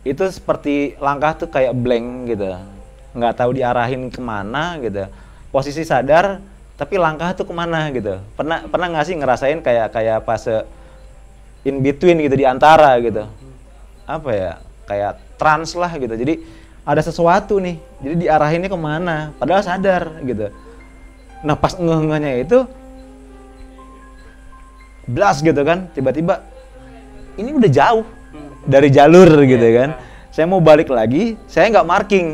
itu seperti langkah tuh kayak blank gitu nggak tahu diarahin kemana gitu posisi sadar tapi langkah tuh kemana gitu pernah pernah nggak sih ngerasain kayak kayak fase in between gitu di antara gitu apa ya kayak trans lah gitu jadi ada sesuatu nih jadi diarahinnya kemana padahal sadar gitu nah pas ngeh itu blast gitu kan tiba-tiba ini udah jauh dari jalur iya, gitu iya. kan. Saya mau balik lagi, saya nggak marking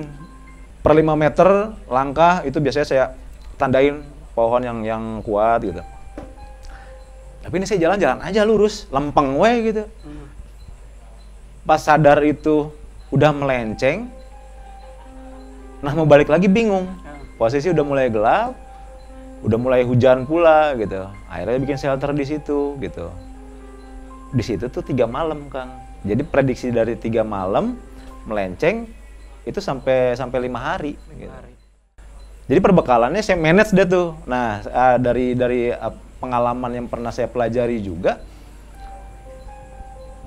per 5 meter langkah itu biasanya saya tandain pohon yang yang kuat gitu. Tapi ini saya jalan-jalan aja lurus, lempeng we gitu. Hmm. Pas sadar itu udah melenceng, nah mau balik lagi bingung. Ya. Posisi udah mulai gelap, udah mulai hujan pula gitu akhirnya bikin shelter di situ gitu di situ tuh tiga malam kang jadi prediksi dari tiga malam melenceng itu sampai sampai lima hari. Lima gitu. Jadi perbekalannya saya manage deh tuh. Nah uh, dari dari uh, pengalaman yang pernah saya pelajari juga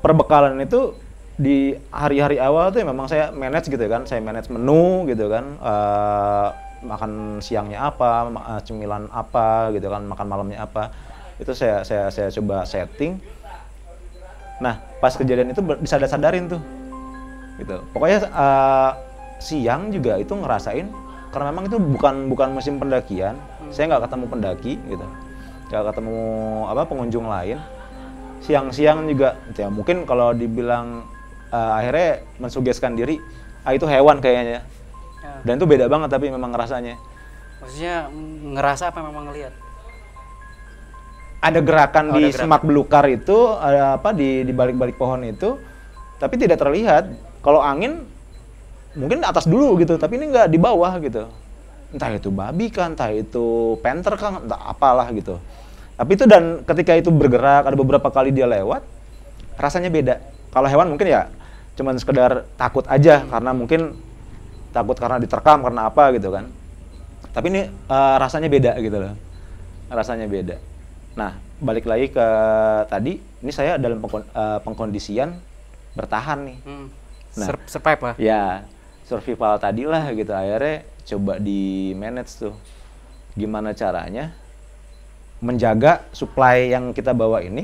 perbekalan itu di hari-hari awal tuh ya memang saya manage gitu kan, saya manage menu gitu kan, uh, makan siangnya apa, cemilan apa gitu kan, makan malamnya apa, itu saya saya saya coba setting. Nah pas kejadian itu disadar-sadarin tuh gitu pokoknya uh, siang juga itu ngerasain karena memang itu bukan bukan musim pendakian hmm. saya nggak ketemu pendaki gitu nggak ketemu apa pengunjung lain siang-siang juga gitu ya mungkin kalau dibilang uh, akhirnya mensugeskan diri ah itu hewan kayaknya ya. dan itu beda banget tapi memang rasanya maksudnya ngerasa apa memang ngelihat ada gerakan oh, di ada gerakan. semak belukar itu ada apa di di balik-balik pohon itu tapi tidak terlihat kalau angin mungkin atas dulu gitu tapi ini nggak di bawah gitu entah itu babi kan entah itu panther kan entah apalah gitu tapi itu dan ketika itu bergerak ada beberapa kali dia lewat rasanya beda kalau hewan mungkin ya cuman sekedar takut aja karena mungkin takut karena diterkam karena apa gitu kan tapi ini uh, rasanya beda gitu loh rasanya beda Nah, balik lagi ke tadi, ini saya dalam pengkon, uh, pengkondisian bertahan nih. Hmm. Nah, Sur survive lah. Ya, survival tadi lah gitu. Akhirnya coba di manage tuh. Gimana caranya menjaga supply yang kita bawa ini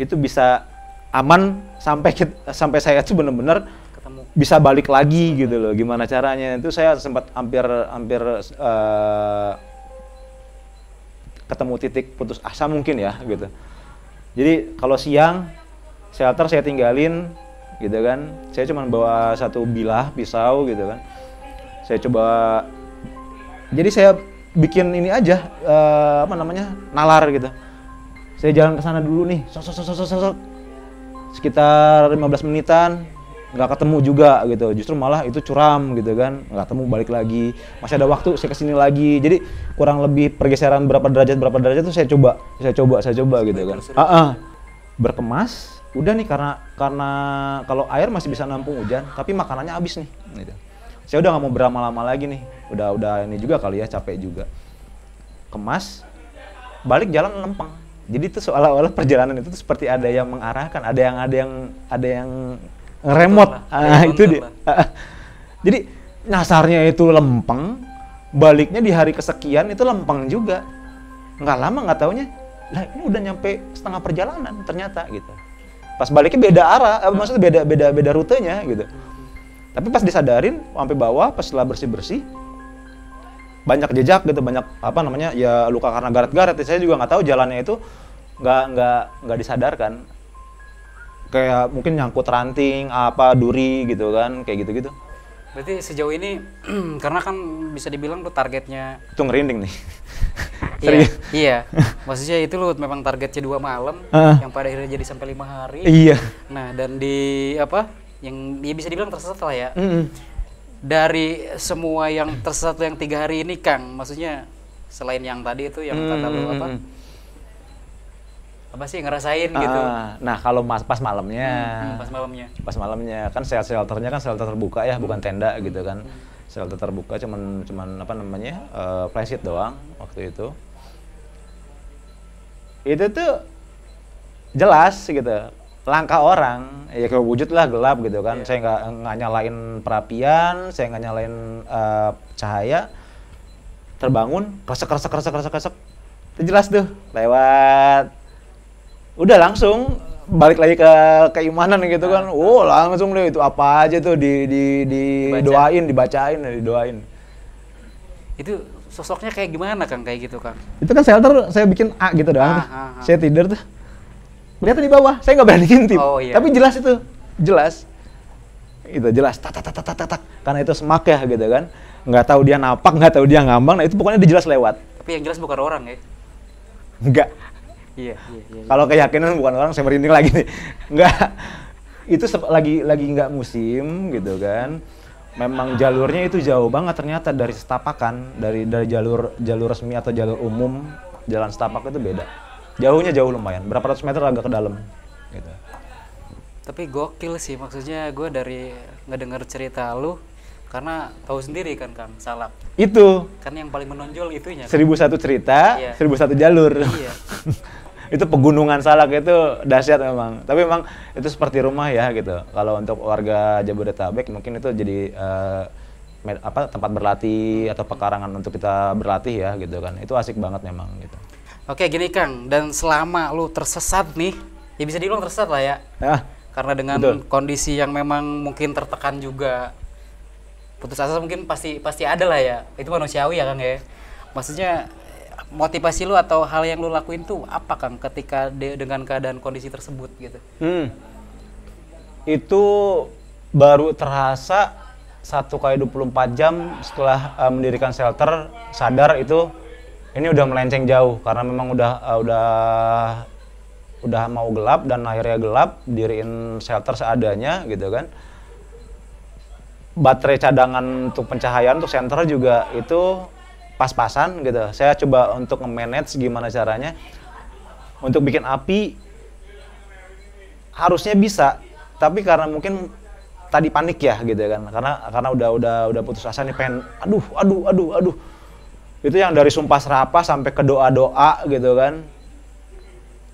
itu bisa aman sampai kita, sampai saya tuh bener-bener bisa balik lagi gitu loh gimana caranya itu saya sempat hampir hampir uh, ketemu titik putus asa mungkin ya gitu. Jadi kalau siang shelter saya tinggalin gitu kan. Saya cuma bawa satu bilah pisau gitu kan. Saya coba jadi saya bikin ini aja uh, apa namanya? nalar gitu. Saya jalan ke sana dulu nih. Sosok sosok sosok sekitar 15 menitan nggak ketemu juga gitu justru malah itu curam gitu kan nggak ketemu balik lagi masih ada waktu saya kesini lagi jadi kurang lebih pergeseran berapa derajat berapa derajat tuh saya coba saya coba saya coba gitu kan ah uh berkemas udah nih karena karena kalau air masih bisa nampung hujan tapi makanannya habis nih gitu. saya udah nggak mau berlama-lama lagi nih udah udah ini juga kali ya capek juga kemas balik jalan lempeng jadi itu seolah-olah perjalanan itu seperti ada yang mengarahkan ada yang ada yang ada yang remote, ah, itu dia. Ah, ah. Jadi nasarnya itu lempeng, baliknya di hari kesekian itu lempeng juga. Nggak lama nggak taunya, lah ini udah nyampe setengah perjalanan ternyata gitu. Pas baliknya beda arah, eh, maksudnya beda beda beda rutenya gitu. Tapi pas disadarin sampai bawah, pas setelah bersih bersih, banyak jejak gitu, banyak apa namanya ya luka karena garet-garet. Saya juga nggak tahu jalannya itu nggak nggak nggak disadarkan kayak mungkin nyangkut ranting apa duri gitu kan kayak gitu gitu berarti sejauh ini karena kan bisa dibilang tuh targetnya itu ngerinding nih iya iya maksudnya itu loh memang targetnya dua malam uh. yang pada akhirnya jadi sampai lima hari iya nah dan di apa yang ya bisa dibilang tersesat lah ya mm -hmm. dari semua yang tersesat yang tiga hari ini kang maksudnya selain yang tadi itu yang mm -hmm. kata lu apa apa sih ngerasain uh, gitu. Nah, kalau mas, pas malamnya. Hmm, hmm pas malamnya. Pas malamnya kan shelternya kan shelter terbuka ya, hmm. bukan tenda gitu kan. Hmm, hmm. Shelter terbuka cuman cuman apa namanya? Uh, eh, flysheet doang waktu itu. Itu tuh jelas gitu. Langkah orang ya kalau wujud lah gelap gitu kan. Yeah. Saya nggak nggak nyalain perapian, saya nggak nyalain uh, cahaya. Terbangun, kresek kresek kresek kresek kresek. Itu jelas tuh lewat udah langsung balik lagi ke keimanan gitu kan. Wow, nah. oh, langsung deh itu apa aja tuh di di di Baca. doain, dibacain, didoain. Itu sosoknya kayak gimana Kang kayak gitu Kang? Itu kan shelter saya bikin A gitu doang. Ah, ah, ah. Saya tidur tuh. Lihat di bawah, saya nggak berani ngintip. Oh, iya. Tapi jelas itu, jelas. Itu jelas tak tak tak tak tak tak karena itu semak ya gitu kan. Nggak tahu dia napak, nggak tahu dia ngambang, nah itu pokoknya dia jelas lewat. Tapi yang jelas bukan orang ya. Enggak, Iya. Yeah, yeah, iya. Kalau keyakinan bukan orang saya merinding lagi nih. Enggak. Itu lagi lagi nggak musim gitu kan. Memang jalurnya itu jauh banget ternyata dari setapakan, dari dari jalur jalur resmi atau jalur umum, jalan setapak itu beda. Jauhnya jauh lumayan, berapa ratus meter agak ke dalam gitu. Tapi gokil sih maksudnya gue dari ngedenger cerita lu karena tahu sendiri kan kan salak itu kan yang paling menonjol itunya kan? seribu satu cerita iya. seribu satu jalur iya. itu pegunungan salak itu dahsyat memang. Tapi memang itu seperti rumah ya gitu. Kalau untuk warga Jabodetabek mungkin itu jadi uh, eh, med, apa tempat berlatih atau pekarangan untuk kita berlatih ya gitu kan. Itu asik banget memang gitu. Oke, gini Kang, dan selama lu tersesat nih, ya bisa dibilang tersesat lah ya. Nah, Karena dengan betul. kondisi yang memang mungkin tertekan juga, putus asa mungkin pasti pasti ada lah ya. Itu manusiawi ya Kang ya. Maksudnya motivasi lu atau hal yang lu lakuin tuh apa Kang ketika de dengan keadaan kondisi tersebut gitu? Hmm. Itu baru terasa satu kali 24 jam setelah uh, mendirikan shelter sadar itu ini udah melenceng jauh karena memang udah uh, udah udah mau gelap dan akhirnya gelap diriin shelter seadanya gitu kan baterai cadangan untuk pencahayaan untuk senter juga itu pas-pasan gitu. Saya coba untuk nge-manage gimana caranya untuk bikin api harusnya bisa, tapi karena mungkin tadi panik ya gitu kan. Karena karena udah udah udah putus asa nih pengen aduh aduh aduh aduh. Itu yang dari sumpah serapah sampai ke doa-doa gitu kan.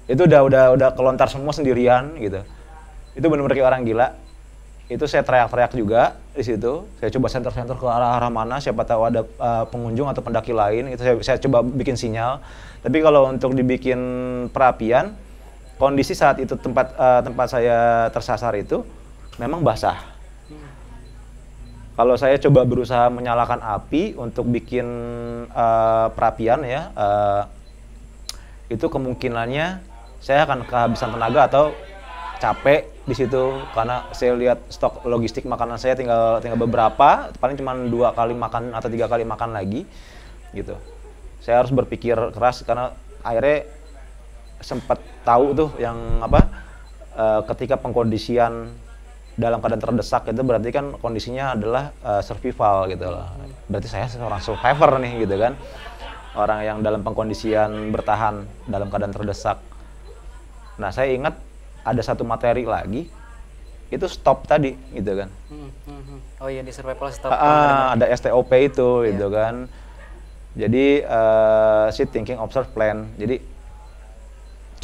Itu udah udah udah kelontar semua sendirian gitu. Itu benar-benar kayak orang gila itu saya teriak-teriak juga di situ. Saya coba senter-senter ke arah-arah mana, siapa tahu ada uh, pengunjung atau pendaki lain. Itu saya, saya coba bikin sinyal. Tapi kalau untuk dibikin perapian, kondisi saat itu tempat uh, tempat saya tersasar itu memang basah. Kalau saya coba berusaha menyalakan api untuk bikin uh, perapian ya, uh, itu kemungkinannya saya akan kehabisan tenaga atau capek di situ karena saya lihat stok logistik makanan saya tinggal tinggal beberapa paling cuma dua kali makan atau tiga kali makan lagi gitu saya harus berpikir keras karena akhirnya sempat tahu tuh yang apa e, ketika pengkondisian dalam keadaan terdesak itu berarti kan kondisinya adalah e, survival gitu loh berarti saya seorang survivor nih gitu kan orang yang dalam pengkondisian bertahan dalam keadaan terdesak nah saya ingat ada satu materi lagi itu stop tadi gitu kan hmm, hmm, hmm. oh iya di survival stop ah, ada STOP itu yeah. gitu kan jadi uh, si thinking observe plan jadi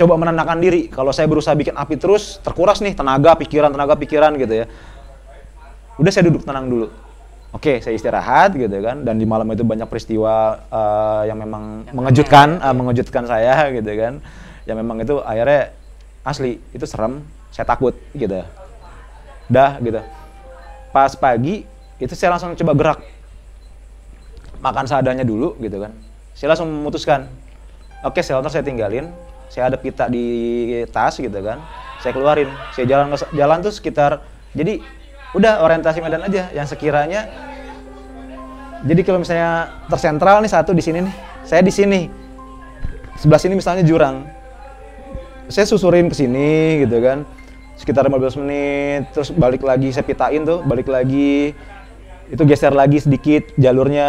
coba menenangkan diri kalau saya berusaha bikin api terus terkuras nih tenaga pikiran tenaga pikiran gitu ya udah saya duduk tenang dulu Oke, okay, saya istirahat gitu kan, dan di malam itu banyak peristiwa uh, yang memang yang mengejutkan, ya. uh, mengejutkan saya gitu kan, yang memang itu akhirnya asli itu serem saya takut gitu dah gitu pas pagi itu saya langsung coba gerak makan seadanya dulu gitu kan saya langsung memutuskan oke okay, shelter saya tinggalin saya ada pita di tas gitu kan saya keluarin saya jalan jalan tuh sekitar jadi udah orientasi medan aja yang sekiranya jadi kalau misalnya tersentral nih satu di sini nih saya di sini sebelah sini misalnya jurang saya susurin ke sini gitu kan sekitar 15 menit terus balik lagi saya pitain tuh balik lagi itu geser lagi sedikit jalurnya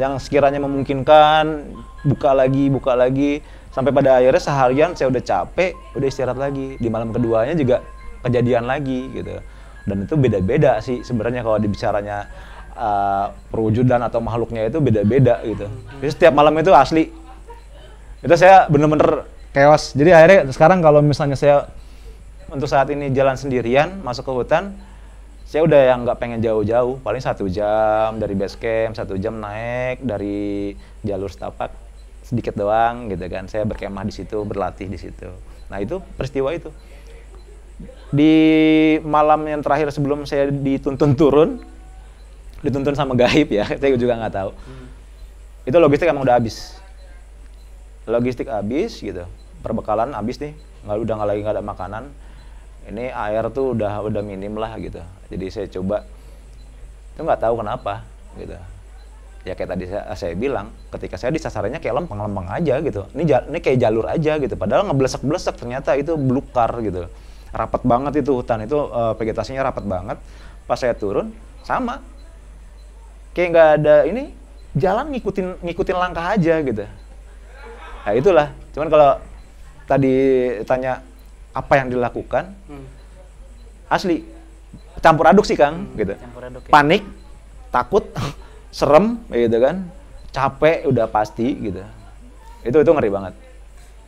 yang sekiranya memungkinkan buka lagi buka lagi sampai pada akhirnya seharian saya udah capek udah istirahat lagi di malam keduanya juga kejadian lagi gitu dan itu beda-beda sih sebenarnya kalau dibicaranya uh, perwujudan atau makhluknya itu beda-beda gitu jadi setiap malam itu asli itu saya bener-bener chaos. Jadi akhirnya sekarang kalau misalnya saya untuk saat ini jalan sendirian masuk ke hutan, saya udah yang nggak pengen jauh-jauh, paling satu jam dari base camp, satu jam naik dari jalur setapak sedikit doang gitu kan. Saya berkemah di situ, berlatih di situ. Nah itu peristiwa itu. Di malam yang terakhir sebelum saya dituntun turun, dituntun sama gaib ya, saya juga nggak tahu. Hmm. Itu logistik emang udah habis. Logistik habis gitu perbekalan habis nih nggak udah nggak lagi nggak ada makanan ini air tuh udah udah minim lah gitu jadi saya coba itu nggak tahu kenapa gitu ya kayak tadi saya, saya bilang ketika saya disasarannya kayak lempeng-lempeng aja gitu ini ini kayak jalur aja gitu padahal ngeblesek-blesek ternyata itu car gitu rapat banget itu hutan itu eh, vegetasinya rapat banget pas saya turun sama kayak nggak ada ini jalan ngikutin ngikutin langkah aja gitu nah itulah cuman kalau tadi tanya apa yang dilakukan hmm. asli campur aduk sih kang hmm, gitu aduk, ya. panik takut serem gitu kan capek udah pasti gitu itu itu ngeri banget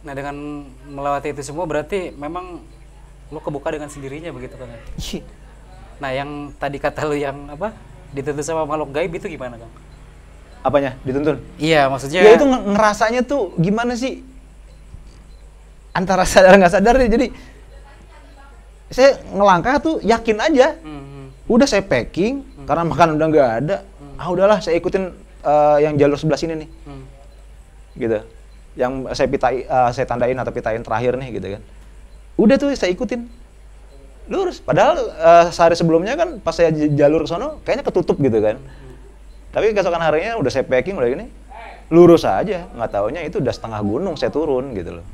nah dengan melewati itu semua berarti memang lo kebuka dengan sendirinya begitu kan nah yang tadi kata lo yang apa dituntun sama makhluk gaib itu gimana kang apanya dituntun iya maksudnya ya itu ngerasanya tuh gimana sih antara sadar nggak sadar deh jadi saya ngelangkah tuh yakin aja hmm. udah saya packing hmm. karena makan udah nggak ada hmm. ah udahlah saya ikutin uh, yang jalur sebelah sini nih gitu yang saya pitai uh, saya tandain atau pitain terakhir nih gitu kan udah tuh saya ikutin lurus padahal uh, sehari sebelumnya kan pas saya jalur ke sono kayaknya ketutup gitu kan tapi keesokan harinya udah saya packing udah gini lurus aja nggak taunya itu udah setengah gunung saya turun gitu loh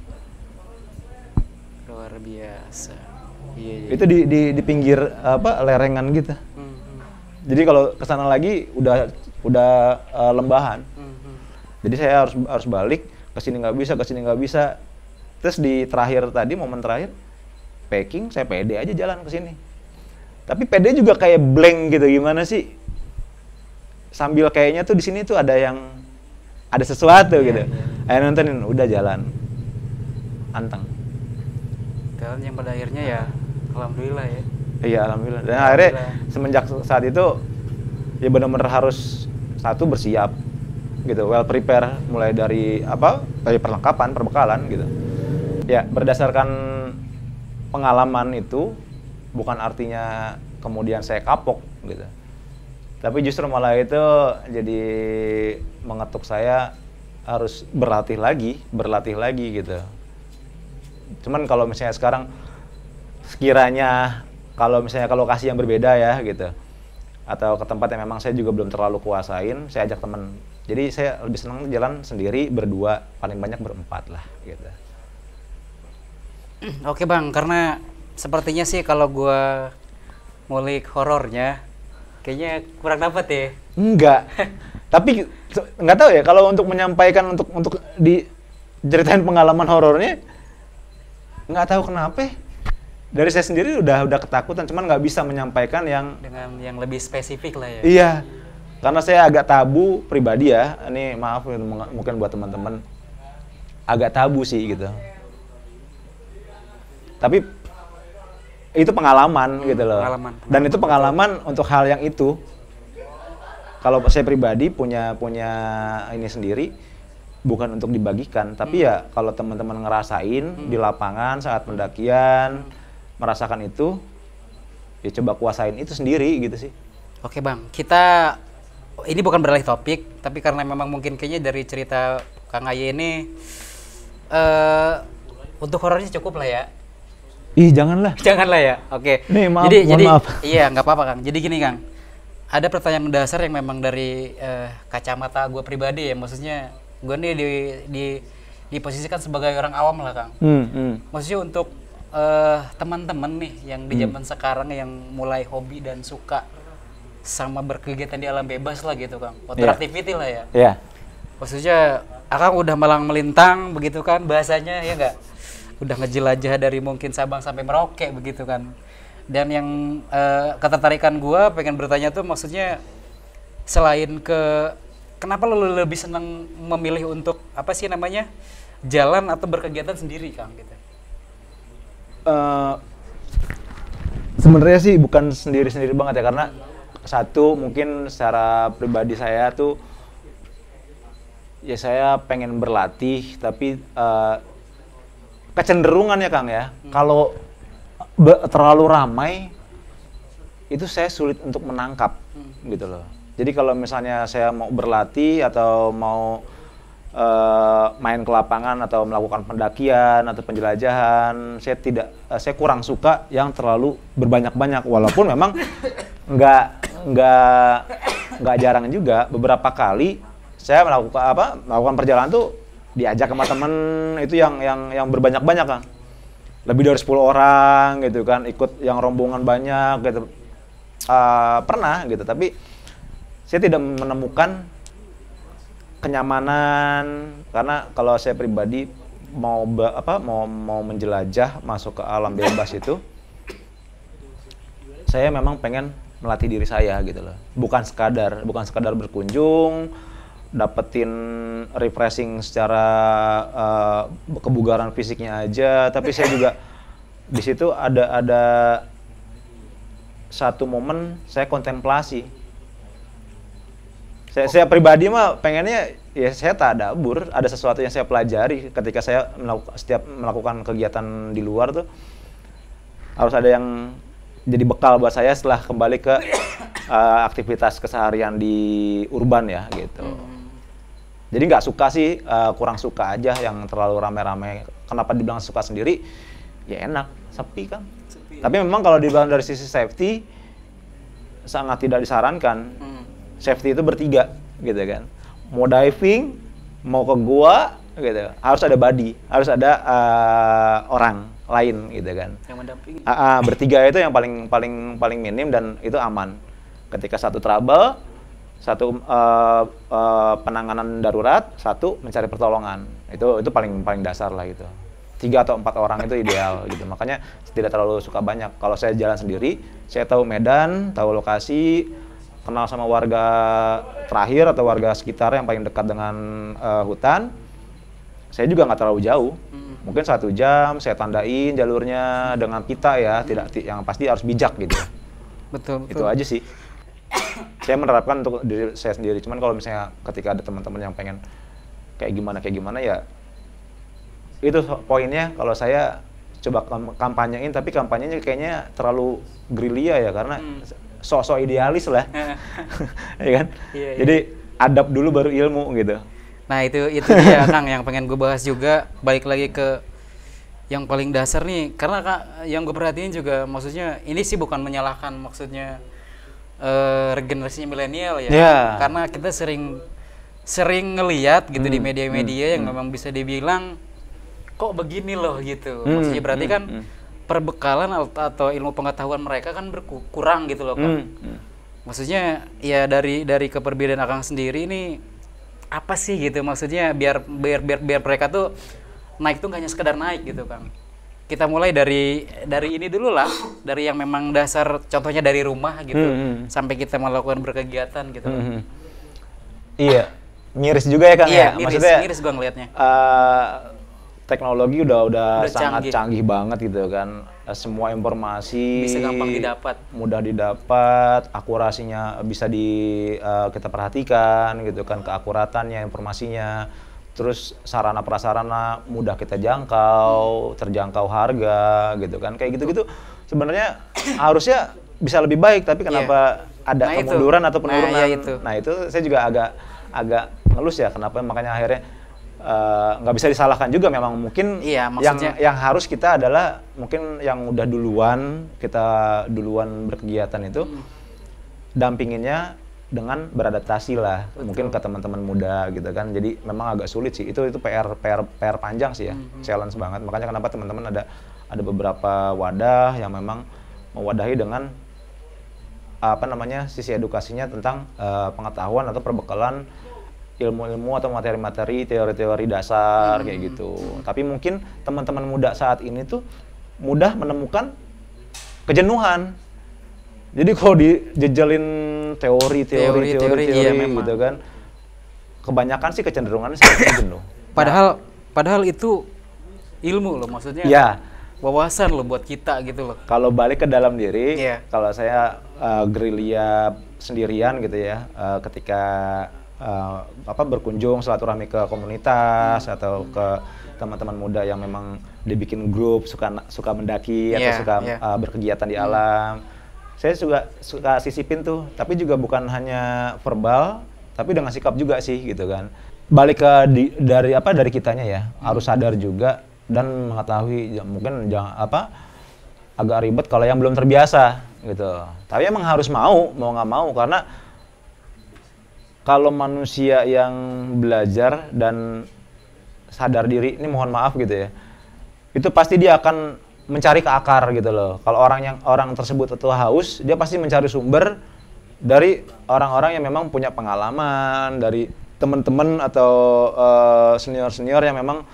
biasa. Iya, iya. Itu di, di di pinggir apa lerengan gitu. Mm hmm. Jadi kalau ke sana lagi udah udah uh, lembahan. Mm hmm. Jadi saya harus harus balik ke sini nggak bisa, ke sini nggak bisa. Terus di terakhir tadi momen terakhir packing saya pede aja jalan ke sini. Tapi pede juga kayak blank gitu gimana sih? Sambil kayaknya tuh di sini tuh ada yang ada sesuatu yeah, gitu. Yeah. Iya. Ayo nontonin, udah jalan. Anteng yang pada akhirnya ya alhamdulillah ya iya alhamdulillah dan alhamdulillah. akhirnya semenjak saat itu ya benar-benar harus satu bersiap gitu well prepare mulai dari apa dari perlengkapan perbekalan gitu ya berdasarkan pengalaman itu bukan artinya kemudian saya kapok gitu tapi justru malah itu jadi mengetuk saya harus berlatih lagi berlatih lagi gitu cuman kalau misalnya sekarang sekiranya kalau misalnya ke lokasi yang berbeda ya gitu atau ke tempat yang memang saya juga belum terlalu kuasain saya ajak temen jadi saya lebih senang jalan sendiri berdua paling banyak berempat lah gitu hmm, oke bang karena sepertinya sih kalau gue mulik horornya kayaknya kurang dapat ya enggak tapi nggak tahu ya kalau untuk menyampaikan untuk untuk di ceritain pengalaman horornya nggak tahu kenapa dari saya sendiri udah udah ketakutan cuman nggak bisa menyampaikan yang dengan yang lebih spesifik lah ya iya karena saya agak tabu pribadi ya ini maaf ya, mungkin buat teman-teman agak tabu sih gitu tapi itu pengalaman hmm, gitu loh pengalaman, pengalaman. dan itu pengalaman untuk hal yang itu kalau saya pribadi punya punya ini sendiri bukan untuk dibagikan tapi hmm. ya kalau teman-teman ngerasain hmm. di lapangan saat pendakian hmm. merasakan itu ya coba kuasain itu sendiri gitu sih oke bang kita ini bukan beralih topik tapi karena memang mungkin kayaknya dari cerita kang Aye ini uh, untuk horornya cukup lah ya ih janganlah janganlah ya oke nih maaf jadi, jadi maaf. iya nggak apa-apa kang jadi gini kang ada pertanyaan dasar yang memang dari uh, kacamata gue pribadi ya maksudnya gue nih di, di diposisikan sebagai orang awam lah kang. Hmm, hmm. Maksudnya untuk uh, teman-teman nih yang di hmm. zaman hmm. sekarang yang mulai hobi dan suka sama berkegiatan di alam bebas lah gitu kang, iya. outdoor yeah. activity lah ya. Yeah. Maksudnya akang udah malang melintang begitu kan bahasanya ya enggak udah ngejelajah dari mungkin Sabang sampai Merauke begitu kan. Dan yang uh, ketertarikan gua, pengen bertanya tuh maksudnya selain ke kenapa lo lebih senang memilih untuk apa sih namanya jalan atau berkegiatan sendiri kang gitu? Uh, Sebenarnya sih bukan sendiri-sendiri banget ya karena satu mungkin secara pribadi saya tuh ya saya pengen berlatih tapi uh, ya Kang ya hmm. kalau terlalu ramai itu saya sulit untuk menangkap hmm. gitu loh jadi kalau misalnya saya mau berlatih atau mau uh, main ke lapangan atau melakukan pendakian atau penjelajahan, saya tidak uh, saya kurang suka yang terlalu berbanyak-banyak walaupun memang nggak nggak nggak jarang juga beberapa kali saya melakukan apa melakukan perjalanan tuh diajak sama temen itu yang yang yang berbanyak-banyak kan lebih dari 10 orang gitu kan ikut yang rombongan banyak gitu uh, pernah gitu tapi saya tidak menemukan kenyamanan karena kalau saya pribadi mau apa mau mau menjelajah masuk ke alam bebas itu saya memang pengen melatih diri saya gitu loh bukan sekadar bukan sekadar berkunjung dapetin refreshing secara uh, kebugaran fisiknya aja tapi saya juga di situ ada ada satu momen saya kontemplasi saya, saya pribadi mah pengennya ya saya tak ada bur, ada sesuatu yang saya pelajari ketika saya melakukan setiap melakukan kegiatan di luar tuh harus ada yang jadi bekal buat saya setelah kembali ke uh, aktivitas keseharian di urban ya gitu. Hmm. Jadi nggak suka sih, uh, kurang suka aja yang terlalu rame-rame. Kenapa dibilang suka sendiri? Ya enak, sepi kan. Sepi. Tapi memang kalau dibilang dari sisi safety sangat tidak disarankan. Hmm safety itu bertiga gitu kan mau diving mau ke gua gitu harus ada body harus ada uh, orang lain gitu kan yang mendampingi uh, uh, bertiga itu yang paling paling paling minim dan itu aman ketika satu trouble satu uh, uh, penanganan darurat satu mencari pertolongan itu itu paling paling dasar lah gitu tiga atau empat orang itu ideal gitu makanya tidak terlalu suka banyak kalau saya jalan sendiri saya tahu medan tahu lokasi kenal sama warga terakhir atau warga sekitar yang paling dekat dengan uh, hutan saya juga nggak terlalu jauh mungkin satu jam saya tandain jalurnya dengan pita ya tidak yang pasti harus bijak gitu betul, betul. itu aja sih saya menerapkan untuk diri saya sendiri cuman kalau misalnya ketika ada teman-teman yang pengen kayak gimana kayak gimana ya itu poinnya kalau saya coba kampanyein tapi kampanyenya kayaknya terlalu gerilya ya karena hmm sosok idealis lah ya kan iya, iya. jadi adab dulu baru ilmu gitu nah itu itu dia Kang yang pengen gue bahas juga balik lagi ke yang paling dasar nih karena kak yang gue perhatiin juga maksudnya ini sih bukan menyalahkan maksudnya uh, eh, regenerasinya milenial ya yeah. karena kita sering sering ngeliat gitu hmm, di media-media hmm, yang hmm. memang bisa dibilang kok begini loh gitu hmm, maksudnya berarti hmm, kan hmm perbekalan atau ilmu pengetahuan mereka kan berkurang gitu loh kan. Hmm. Maksudnya ya dari dari keperbedaan Akang sendiri ini apa sih gitu maksudnya biar biar biar, biar mereka tuh naik tuh gak hanya sekedar naik gitu kan. Kita mulai dari dari ini dulu lah, dari yang memang dasar contohnya dari rumah gitu hmm, hmm. sampai kita melakukan berkegiatan gitu. Hmm, iya, miris juga ya Kang iya, ya. Miris, Maksudnya miris gua ngelihatnya. Uh, eh, teknologi udah udah, udah sangat canggih. canggih banget gitu kan. Semua informasi bisa gampang didapat, mudah didapat, akurasinya bisa di uh, kita perhatikan gitu kan keakuratannya informasinya. Terus sarana prasarana mudah kita jangkau, hmm. terjangkau harga gitu kan. Kayak gitu-gitu sebenarnya harusnya bisa lebih baik tapi iya. kenapa yeah. ada nah, kemunduran itu. atau nah, penurunan? Nah, ya itu. nah, itu saya juga agak agak ngelus ya kenapa makanya akhirnya Eh, nggak uh, bisa disalahkan juga memang mungkin iya, yang yang harus kita adalah mungkin yang udah duluan kita duluan berkegiatan itu hmm. dampinginnya dengan beradaptasi lah Betul. mungkin ke teman-teman muda gitu kan jadi memang agak sulit sih itu itu PR PR PR panjang sih ya hmm, hmm. challenge banget makanya kenapa teman-teman ada ada beberapa wadah yang memang mewadahi dengan apa namanya sisi edukasinya tentang uh, pengetahuan atau perbekalan ilmu-ilmu atau materi-materi teori-teori dasar hmm. kayak gitu. Tapi mungkin teman-teman muda saat ini tuh mudah menemukan kejenuhan. Jadi kalau dijejelin teori-teori teori-teori iya, gitu kan kebanyakan sih kecenderungannya sih jenuh. Padahal padahal itu ilmu loh maksudnya. ya Wawasan loh buat kita gitu loh. Kalau balik ke dalam diri, yeah. kalau saya uh, gerilya sendirian gitu ya, uh, ketika uh, apa berkunjung silaturahmi ke komunitas hmm. atau ke teman-teman muda yang memang dibikin grup suka suka mendaki yeah, atau iya, suka yeah. Iya. uh, berkegiatan di hmm. alam. Saya juga suka sisipin tuh, tapi juga bukan hanya verbal, tapi dengan sikap juga sih gitu kan. Balik ke di, dari apa dari kitanya ya, hmm. harus sadar juga dan mengetahui ya, mungkin jangan apa agak ribet kalau yang belum terbiasa gitu. Tapi emang harus mau, mau nggak mau karena kalau manusia yang belajar dan sadar diri ini mohon maaf gitu ya itu pasti dia akan mencari ke akar gitu loh kalau orang yang orang tersebut atau haus dia pasti mencari sumber dari orang-orang yang memang punya pengalaman dari teman-teman atau senior eh, senior-senior yang memang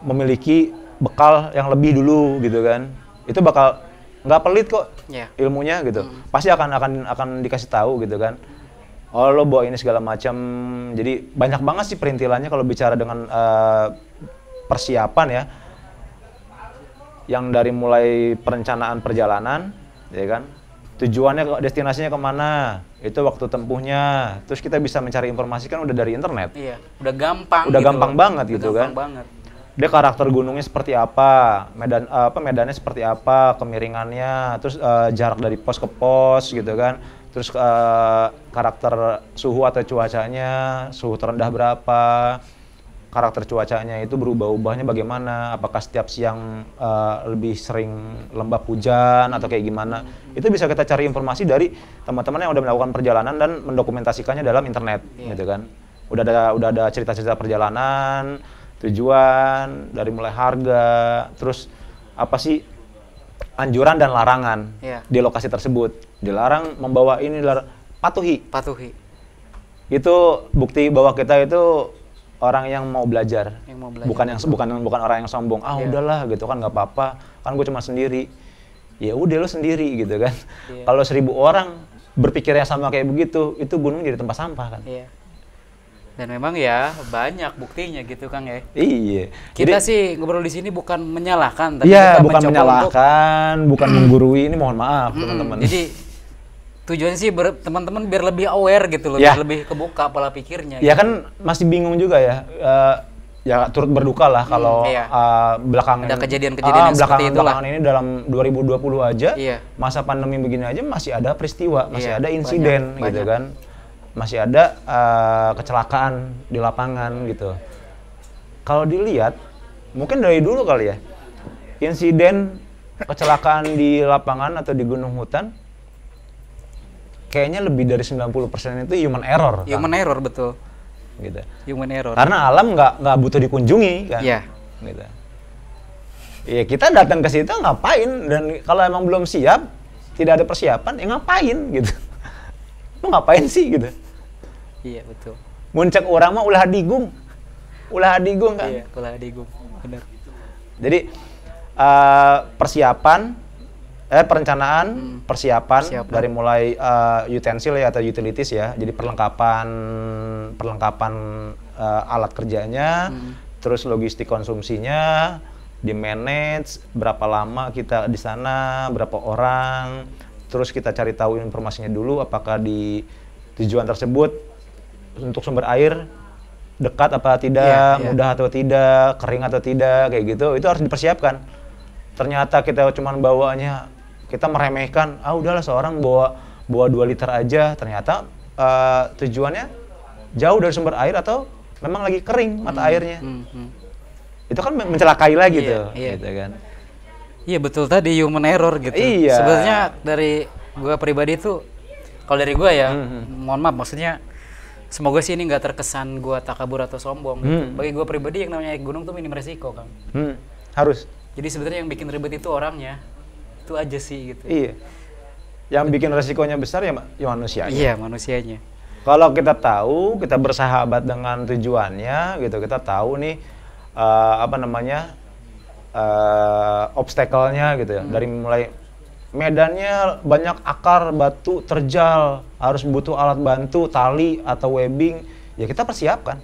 memiliki bekal yang lebih dulu gitu kan itu bakal nggak pelit kok iya. ilmunya gitu hmm. pasti akan akan akan dikasih tahu gitu kan oh lo bawa ini segala macam jadi banyak banget sih perintilannya kalau bicara dengan uh, persiapan ya yang dari mulai perencanaan perjalanan ya kan tujuannya ke destinasinya kemana itu waktu tempuhnya terus kita bisa mencari informasi kan udah dari internet iya udah gampang udah gitu gampang loh. banget gitu gampang kan banget dia karakter gunungnya seperti apa medan eh, apa medannya seperti apa kemiringannya terus uh, jarak dari pos ke pos gitu kan terus uh, karakter suhu atau cuacanya, suhu terendah berapa, karakter cuacanya itu berubah-ubahnya bagaimana, apakah setiap siang uh, lebih sering lembab hujan atau kayak gimana. Itu bisa kita cari informasi dari teman-teman yang udah melakukan perjalanan dan mendokumentasikannya dalam internet, yeah. gitu kan. Udah ada udah ada cerita-cerita perjalanan, tujuan, dari mulai harga, terus apa sih anjuran dan larangan yeah. di lokasi tersebut dilarang membawa ini dilarang patuhi patuhi itu bukti bahwa kita itu orang yang mau belajar, yang mau belajar. bukan yang bukan bukan orang yang sombong ah yeah. udahlah gitu kan nggak apa-apa kan gue cuma sendiri ya udah lo sendiri gitu kan yeah. kalau seribu orang berpikirnya sama kayak begitu itu gunung jadi tempat sampah kan yeah. dan memang ya banyak buktinya gitu kang ya iya kita jadi, sih ngobrol di sini bukan menyalahkan tapi iya, kita bukan menyalahkan untuk... bukan menggurui ini mohon maaf teman-teman. -mm, teman-teman jadi tujuan sih teman-teman biar lebih aware gitu loh, ya. biar lebih kebuka pola pikirnya. Ya gitu. kan masih bingung juga ya. Uh, ya turut berduka lah hmm, kalau hmm, iya. uh, belakangan ada kejadian-kejadian uh, ah, belakang, seperti belakangan ini dalam 2020 aja iya. masa pandemi begini aja masih ada peristiwa, masih iya, ada insiden banyak, gitu banyak. kan. Masih ada uh, kecelakaan di lapangan gitu. Kalau dilihat mungkin dari dulu kali ya. Insiden kecelakaan di lapangan atau di gunung hutan kayaknya lebih dari 90% itu human error. Kan? Human kan? error betul. Gitu. Human error. Karena alam nggak nggak butuh dikunjungi kan. Iya. Yeah. Gitu. Ya kita datang ke situ ngapain dan kalau emang belum siap, tidak ada persiapan, ya ngapain gitu. Mau ngapain sih gitu. Iya, yeah, betul. Muncak orang mah ulah digung. Ulah digung kan. Iya, yeah, ulah digung. Benar. Jadi uh, persiapan eh perencanaan, hmm. persiapan, persiapan dari mulai uh, utensil ya atau utilities ya. Jadi perlengkapan perlengkapan uh, alat kerjanya, hmm. terus logistik konsumsinya, di manage berapa lama kita di sana, berapa orang, terus kita cari tahu informasinya dulu apakah di tujuan tersebut untuk sumber air dekat apa tidak, yeah, yeah. mudah atau tidak, kering atau tidak, kayak gitu. Itu harus dipersiapkan. Ternyata kita cuma bawanya kita meremehkan ah udahlah seorang bawa bawa dua liter aja ternyata uh, tujuannya jauh dari sumber air atau memang lagi kering mata hmm, airnya hmm, hmm. itu kan mencelakai lagi gitu, iya, tuh iya. gitu kan iya betul tadi human error gitu iya. sebenarnya dari gua pribadi tuh kalau dari gua ya hmm, hmm. mohon maaf maksudnya semoga sih ini nggak terkesan gua takabur atau sombong hmm. gitu. bagi gua pribadi yang namanya gunung tuh minim resiko kan hmm. harus jadi sebenarnya yang bikin ribet itu orangnya itu aja sih gitu iya yang bikin resikonya besar ya, ya manusianya iya manusianya kalau kita tahu kita bersahabat dengan tujuannya gitu kita tahu nih uh, apa namanya uh, obstacle-nya gitu ya hmm. dari mulai medannya banyak akar batu terjal harus butuh alat bantu tali atau webbing ya kita persiapkan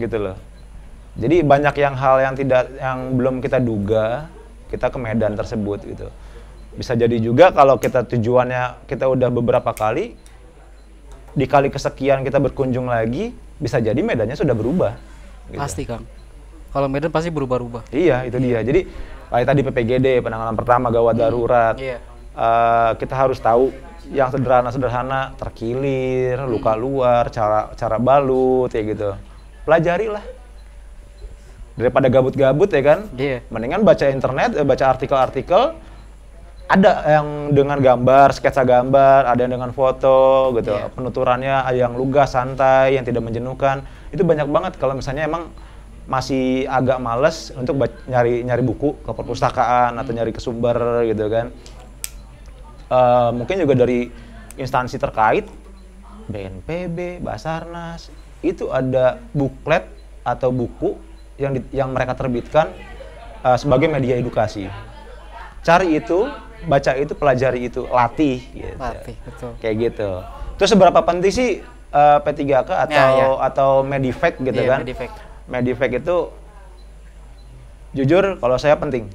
gitu loh jadi banyak yang hal yang tidak yang belum kita duga kita ke medan tersebut gitu. Bisa jadi juga kalau kita tujuannya kita udah beberapa kali di kali kesekian kita berkunjung lagi, bisa jadi medannya sudah berubah. Gitu. Pasti Kang. Kalau Medan pasti berubah-ubah. Iya, itu dia. Jadi kayak tadi PPGD penanganan pertama gawat hmm, darurat. Iya. Uh, kita harus tahu yang sederhana-sederhana terkilir, luka hmm. luar, cara cara balut ya gitu. Pelajarilah daripada gabut-gabut ya kan yeah. mendingan baca internet eh, baca artikel-artikel ada yang dengan gambar sketsa gambar ada yang dengan foto gitu yeah. penuturannya ada ah, yang lugas santai yang tidak menjenuhkan itu banyak banget kalau misalnya emang masih agak males untuk nyari nyari buku ke perpustakaan atau hmm. nyari ke sumber gitu kan uh, mungkin juga dari instansi terkait BNPB Basarnas itu ada buklet atau buku yang di, yang mereka terbitkan uh, sebagai media edukasi. Cari itu, baca itu, pelajari itu, latih gitu. Latih, betul. Kayak gitu. Terus seberapa penting sih uh, eh, P3K atau ya, ya. atau medifact gitu ya, kan? Medifact. Medifact itu jujur kalau saya penting.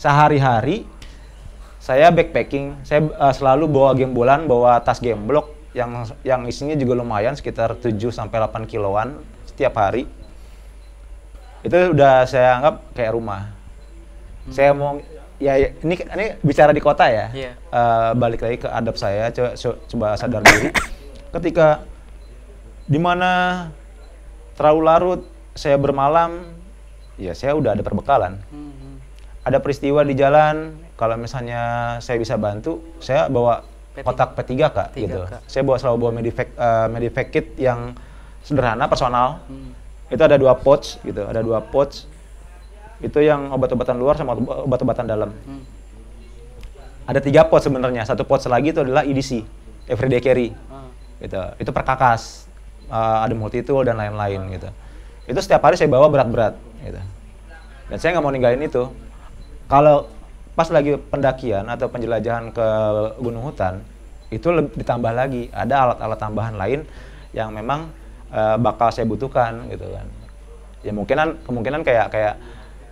Sehari-hari saya backpacking, saya uh, selalu bawa game bulan, bawa tas game block yang yang isinya juga lumayan sekitar 7 sampai 8 kiloan setiap hari itu udah saya anggap kayak rumah. Hmm. Saya mau ya, ya ini ini bicara di kota ya. Yeah. Iya. Uh, balik lagi ke adab saya coba, coba sadar diri. Ketika di mana terlalu larut saya bermalam, ya saya udah ada perbekalan. Hmm. Ada peristiwa di jalan, kalau misalnya saya bisa bantu, saya bawa kotak P3K, 3 k gitu. Saya bawa selalu bawa medifek uh, medifek kit yang sederhana personal. Hmm itu ada dua pouch gitu ada dua pouch itu yang obat-obatan luar sama obat-obatan dalam hmm. ada tiga pouch sebenarnya satu pouch lagi itu adalah EDC everyday carry hmm. gitu itu perkakas uh, ada multi tool dan lain-lain hmm. gitu itu setiap hari saya bawa berat-berat gitu dan saya nggak mau ninggalin itu kalau pas lagi pendakian atau penjelajahan ke gunung hutan itu ditambah lagi ada alat-alat tambahan lain yang memang Eh, bakal saya butuhkan gitu kan ya mungkinan kemungkinan kayak kayak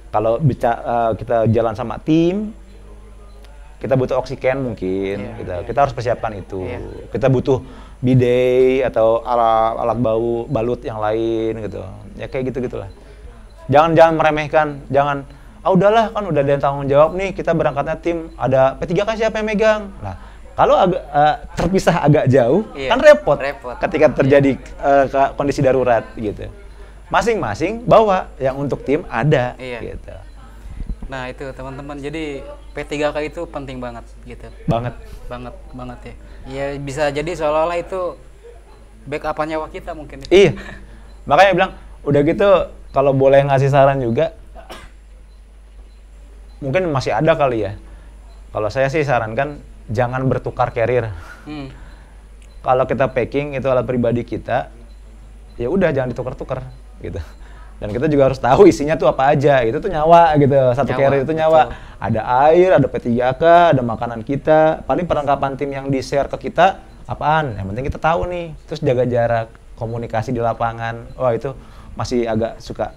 kalau bicara uh, eh, kita jalan sama tim kita butuh oksigen mungkin yeah, kita gitu. iya. yeah. kita harus persiapkan itu yeah. kita butuh bidet atau alat alat bau balut yang lain gitu ya kayak gitu gitulah jangan jangan meremehkan jangan ah udahlah kan udah ada yang tanggung jawab nih kita berangkatnya tim ada P3 kan siapa yang megang nah kalau agak uh, terpisah agak jauh, iya, kan repot. Repot. Ketika terjadi iya. uh, kondisi darurat gitu. Masing-masing bawa yang untuk tim ada iya. gitu. Nah, itu teman-teman. Jadi P3K itu penting banget gitu. Banget. Banget banget ya. Ya bisa jadi seolah-olah itu backup nyawa kita mungkin. Iya. Makanya bilang udah gitu kalau boleh ngasih saran juga mungkin masih ada kali ya. Kalau saya sih sarankan jangan bertukar carrier. Hmm. Kalau kita packing itu alat pribadi kita, ya udah jangan ditukar-tukar gitu. Dan kita juga harus tahu isinya tuh apa aja. Itu tuh nyawa gitu. Satu nyawa, carrier itu nyawa. Betul. Ada air, ada P3K, ada makanan kita. Paling perlengkapan tim yang di-share ke kita apaan? Yang penting kita tahu nih. Terus jaga jarak, komunikasi di lapangan. Wah, itu masih agak suka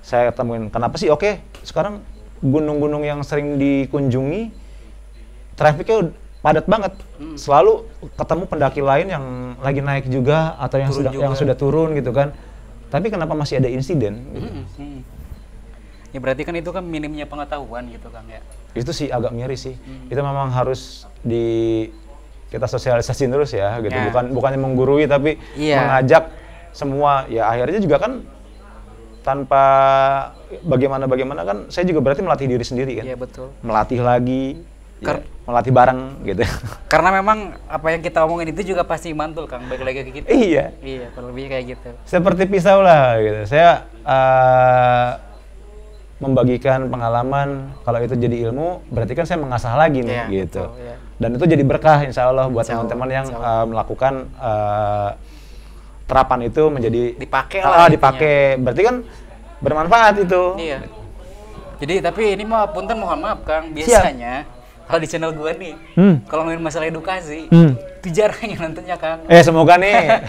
saya temuin. Kenapa sih? Oke, sekarang gunung-gunung yang sering dikunjungi trafficnya padat banget. Hmm. Selalu ketemu pendaki lain yang lagi naik juga atau yang sudah juga. yang sudah turun gitu kan. Tapi kenapa masih ada insiden? Hmm, gitu. Hmm. Ya berarti kan itu kan minimnya pengetahuan gitu kan ya. Itu sih agak miris sih. Hmm. Itu memang harus di kita sosialisasi terus ya gitu. Ya. Bukan bukannya menggurui tapi ya. mengajak semua ya akhirnya juga kan tanpa bagaimana bagaimana kan saya juga berarti melatih diri sendiri kan. Iya betul. Melatih lagi Kar ya, melatih bareng gitu. Karena memang apa yang kita omongin itu juga pasti mantul Kang, balik lagi ke kita. Iya. Iya, lebih kayak gitu. Seperti pisau lah gitu. Saya uh, membagikan pengalaman kalau itu jadi ilmu berarti kan saya mengasah lagi nih ya, gitu. Betul, ya. Dan itu jadi berkah insya Allah buat teman-teman yang uh, melakukan uh, terapan itu menjadi dipakai ah, lah. Ah, dipakai. Berarti kan bermanfaat itu. Iya. Jadi tapi ini mah punten mohon maaf Kang, biasanya Siap kalau di channel gue nih, hmm. kalau ngomongin masalah edukasi, hmm. itu jarang yang nontonnya kan. Eh semoga nih,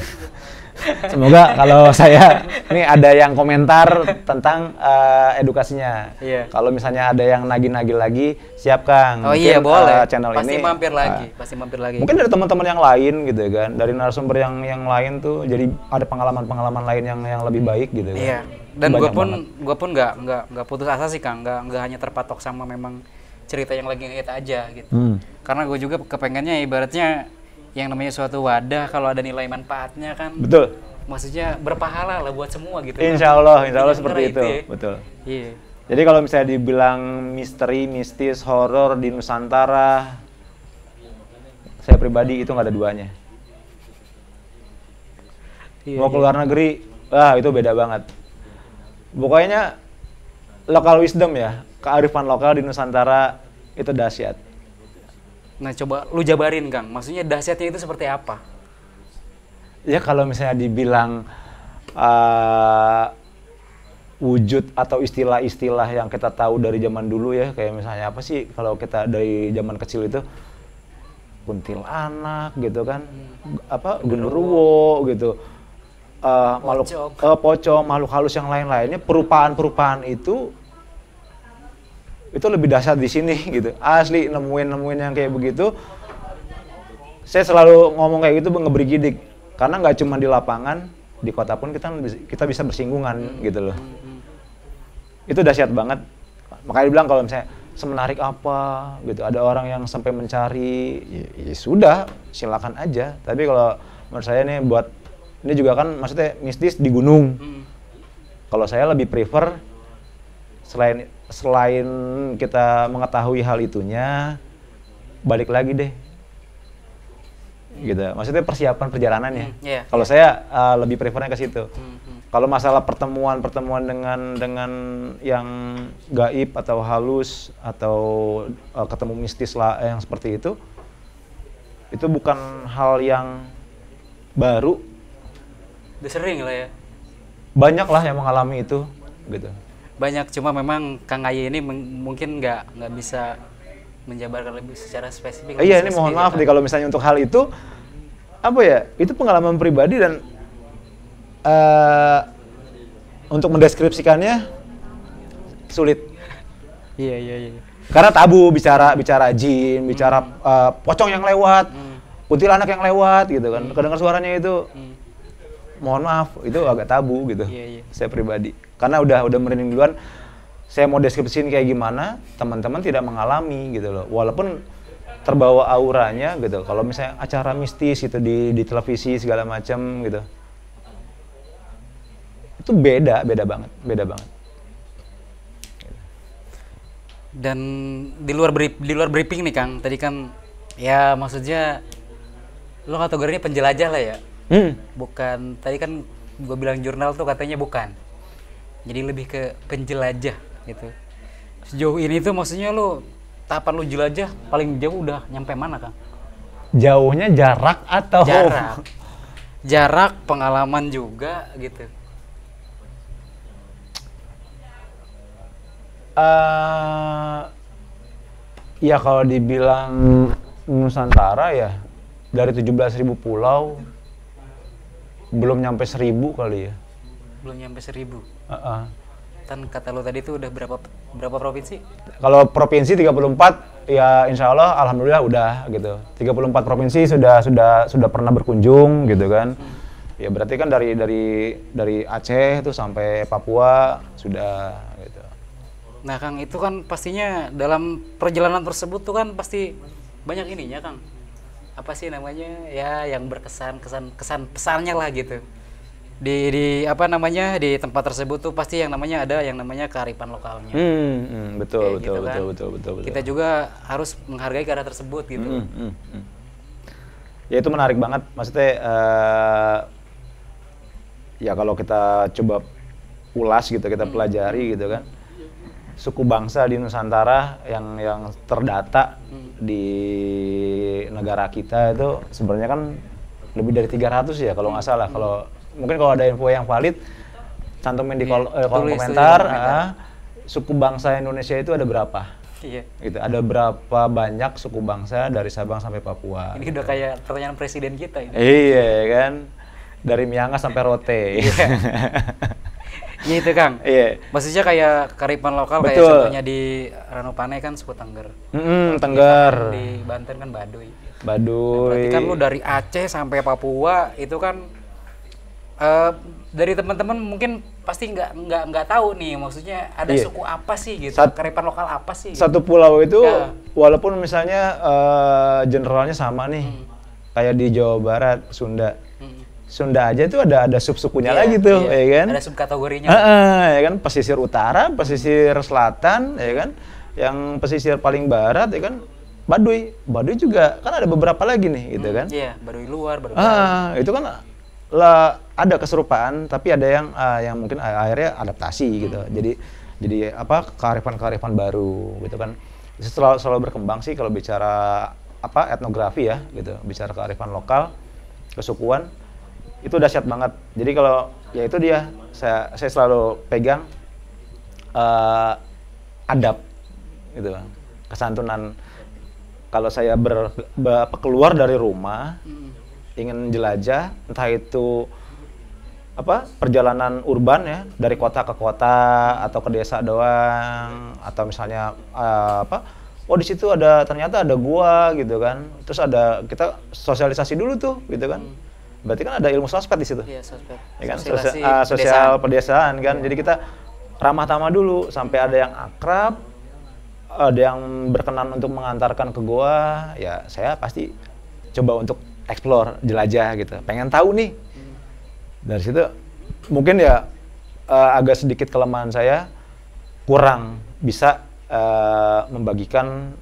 semoga kalau saya nih ada yang komentar tentang uh, edukasinya. Iya. Kalau misalnya ada yang nagi-nagi lagi, siap Kang. Oh iya eh, boleh. Uh, channel pasti ini mampir lagi, uh, pasti mampir lagi. Mungkin dari teman-teman yang lain gitu ya kan, dari narasumber yang yang lain tuh, jadi ada pengalaman-pengalaman lain yang yang lebih baik gitu kan. Iya. Dan gue pun gue pun nggak nggak nggak putus asa sih Kang, nggak nggak hanya terpatok sama memang cerita yang lagi ngehit aja gitu hmm. karena gue juga kepengennya ibaratnya yang namanya suatu wadah kalau ada nilai manfaatnya kan betul maksudnya berpahala lah buat semua gitu insya Allah insya Allah seperti itu, ya. betul iya yeah. jadi kalau misalnya dibilang misteri mistis horor di Nusantara saya pribadi itu nggak ada duanya iya, mau keluar iya. negeri ah itu beda banget pokoknya lokal wisdom ya kearifan lokal di Nusantara itu dahsyat. Nah coba lu jabarin Kang, maksudnya dahsyatnya itu seperti apa? Ya kalau misalnya dibilang uh, wujud atau istilah-istilah yang kita tahu dari zaman dulu ya kayak misalnya apa sih kalau kita dari zaman kecil itu kuntilanak gitu kan apa genderuwo gitu uh, pocong. makhluk uh, eh, pocong makhluk halus yang lain-lainnya perupaan-perupaan itu itu lebih dasar di sini gitu asli nemuin nemuin yang kayak begitu saya selalu ngomong kayak gitu ngeberi gidik karena nggak cuma di lapangan di kota pun kita kita bisa bersinggungan gitu loh itu dahsyat banget makanya dibilang kalau misalnya semenarik apa gitu ada orang yang sampai mencari ya, ya sudah silakan aja tapi kalau menurut saya nih buat ini juga kan maksudnya mistis di gunung hmm. kalau saya lebih prefer selain selain kita mengetahui hal itunya balik lagi deh gitu maksudnya persiapan perjalanannya hmm, yeah, kalau saya uh, lebih prefernya ke situ hmm, hmm. kalau masalah pertemuan pertemuan dengan dengan yang gaib atau halus atau uh, ketemu mistis lah eh, yang seperti itu itu bukan hal yang baru udah sering lah ya banyak lah yang mengalami itu gitu banyak cuma memang Kang Ayi ini mungkin nggak nggak bisa menjabarkan lebih secara spesifik. Iya, ini mohon maaf nih kalau misalnya untuk hal itu apa ya? Itu pengalaman pribadi dan uh, untuk mendeskripsikannya sulit. Iya, iya, iya. Karena tabu bicara bicara jin, bicara uh, pocong yang lewat, putih hmm. anak yang lewat gitu kan. Hmm. Kedengar suaranya itu hmm. mohon maaf, itu agak tabu gitu. Iya, iya. Saya pribadi karena udah udah merinding duluan saya mau deskripsiin kayak gimana teman-teman tidak mengalami gitu loh walaupun terbawa auranya gitu kalau misalnya acara mistis gitu di di televisi segala macam gitu itu beda beda banget beda banget dan di luar brief, di luar briefing nih Kang tadi kan ya maksudnya lo kategorinya penjelajah lah ya hmm. bukan tadi kan gue bilang jurnal tuh katanya bukan jadi lebih ke penjelajah gitu sejauh ini tuh maksudnya lu tahapan lu jelajah paling jauh udah nyampe mana kang jauhnya jarak atau jarak jarak pengalaman juga gitu uh, ya kalau dibilang Nusantara ya dari 17.000 pulau belum nyampe seribu kali ya belum nyampe seribu Uh -uh. Kan kata lo tadi itu udah berapa berapa provinsi? Kalau provinsi 34 ya insya Allah alhamdulillah udah gitu. 34 provinsi sudah sudah sudah pernah berkunjung gitu kan. Hmm. Ya berarti kan dari dari dari Aceh itu sampai Papua sudah gitu. Nah Kang itu kan pastinya dalam perjalanan tersebut tuh kan pasti banyak ininya Kang. Apa sih namanya ya yang berkesan kesan kesan pesannya lah gitu di di apa namanya di tempat tersebut tuh pasti yang namanya ada yang namanya kearifan lokalnya. Hmm, hmm, hmm. betul betul gitu betul, kan. betul betul betul betul. Kita juga harus menghargai keadaan tersebut gitu. Hmm, hmm, hmm. Ya itu menarik banget maksudnya uh, ya kalau kita coba ulas gitu kita hmm. pelajari gitu kan suku bangsa di Nusantara yang yang terdata hmm. di negara kita itu sebenarnya kan lebih dari 300 ya kalau nggak salah kalau mungkin kalau ada info yang valid cantumin di kol yeah, kolom komentar uh, suku bangsa Indonesia itu ada berapa Iya. Gitu. Ada berapa banyak suku bangsa dari Sabang sampai Papua? Ini gitu. udah kayak pertanyaan presiden kita ini. Iya kan. Dari Miangas sampai Rote. Iya. iya itu Kang. Iya. Maksudnya kayak karipan lokal Betul. kayak contohnya di Ranupane kan suku Tengger. Mm, Tengger. Di, Banten kan Baduy. Baduy. Nah, berarti kan lu dari Aceh sampai Papua itu kan Eh, dari teman-teman mungkin pasti nggak nggak nggak tahu nih maksudnya ada iya. suku apa sih gitu Sat, karipan lokal apa sih gitu. satu pulau itu ya. walaupun misalnya uh, generalnya sama nih hmm. kayak di Jawa Barat Sunda hmm. Sunda aja itu ada ada subsukunya iya, lagi tuh iya. ya kan ada subkategorinya uh, ya kan pesisir utara pesisir selatan ya kan yang pesisir paling barat ya kan Baduy, Baduy juga kan ada beberapa lagi nih gitu hmm, kan? Iya, Baduy luar, Baduy. Ah, itu kan le, ada keserupaan tapi ada yang uh, yang mungkin akhirnya adaptasi gitu hmm. jadi jadi apa kearifan kearifan baru gitu kan selalu selalu berkembang sih kalau bicara apa etnografi ya gitu bicara kearifan lokal kesukuan itu dahsyat banget jadi kalau ya itu dia saya saya selalu pegang uh, adab gitu kesantunan kalau saya ber, ber keluar dari rumah hmm ingin jelajah entah itu apa perjalanan urban ya dari kota ke kota atau ke desa doang atau misalnya uh, apa oh di situ ada ternyata ada gua gitu kan terus ada kita sosialisasi dulu tuh gitu kan hmm. berarti kan ada ilmu sosmed di situ iya, ya kan sosial, uh, ah, sosial pedesaan. pedesaan kan iya. jadi kita ramah tamah dulu sampai ada yang akrab ada yang berkenan untuk mengantarkan ke gua ya saya pasti coba untuk explore jelajah gitu pengen tahu nih dari situ mungkin ya uh, agak sedikit kelemahan saya kurang bisa uh, membagikan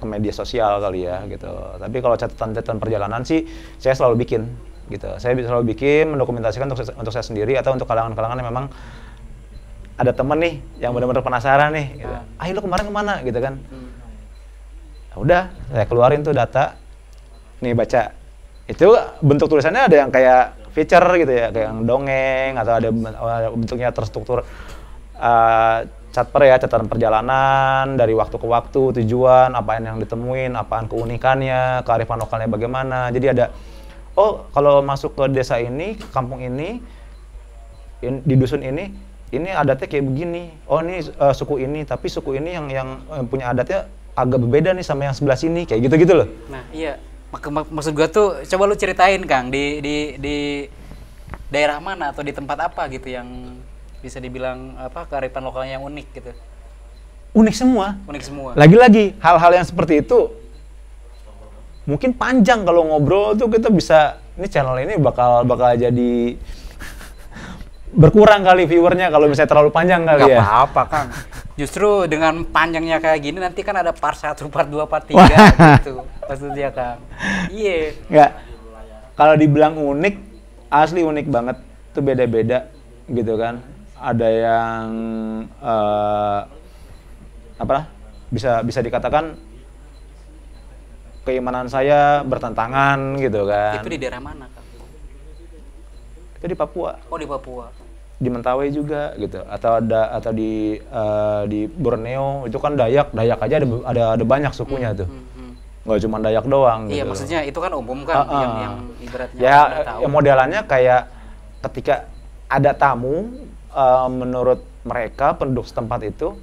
ke media sosial kali ya gitu tapi kalau catatan-catatan perjalanan sih saya selalu bikin gitu saya selalu bikin mendokumentasikan untuk untuk saya sendiri atau untuk kalangan-kalangan yang memang ada temen nih yang benar-benar penasaran nih gitu. Ah. ayo lo kemarin kemana gitu kan nah, udah saya keluarin tuh data nih baca itu bentuk tulisannya ada yang kayak feature gitu ya kayak yang dongeng atau ada bentuknya terstruktur uh, chapter ya catatan perjalanan dari waktu ke waktu tujuan apaan yang ditemuin apaan keunikannya kearifan lokalnya bagaimana jadi ada oh kalau masuk ke desa ini ke kampung ini in, di dusun ini ini adatnya kayak begini oh ini uh, suku ini tapi suku ini yang yang eh, punya adatnya agak berbeda nih sama yang sebelah sini kayak gitu gitu loh nah iya mak mak maksud gua tuh coba lu ceritain Kang di di di daerah mana atau di tempat apa gitu yang bisa dibilang apa kearifan lokalnya yang unik gitu. Unik semua. Unik semua. Lagi-lagi hal-hal yang seperti itu mungkin panjang kalau ngobrol tuh kita bisa ini channel ini bakal bakal jadi berkurang kali viewernya kalau misalnya terlalu panjang kali Gak ya. apa-apa Kang. Justru dengan panjangnya kayak gini nanti kan ada part satu, part dua, part tiga gitu maksudnya kang iya yeah. nggak kalau dibilang unik asli unik banget itu beda-beda gitu kan ada yang uh, apa lah bisa bisa dikatakan keimanan saya bertentangan gitu kan itu di daerah mana kang itu di Papua oh di Papua di Mentawai juga gitu atau ada atau di uh, di Borneo itu kan Dayak Dayak aja ada ada, ada banyak sukunya hmm, tuh hmm, hmm nggak cuma Dayak doang. Iya, gitu. maksudnya itu kan umum kan uh -uh. yang ah. yang ibaratnya ya, ya tahu. ya modelannya kayak ketika ada tamu uh, menurut mereka penduduk setempat itu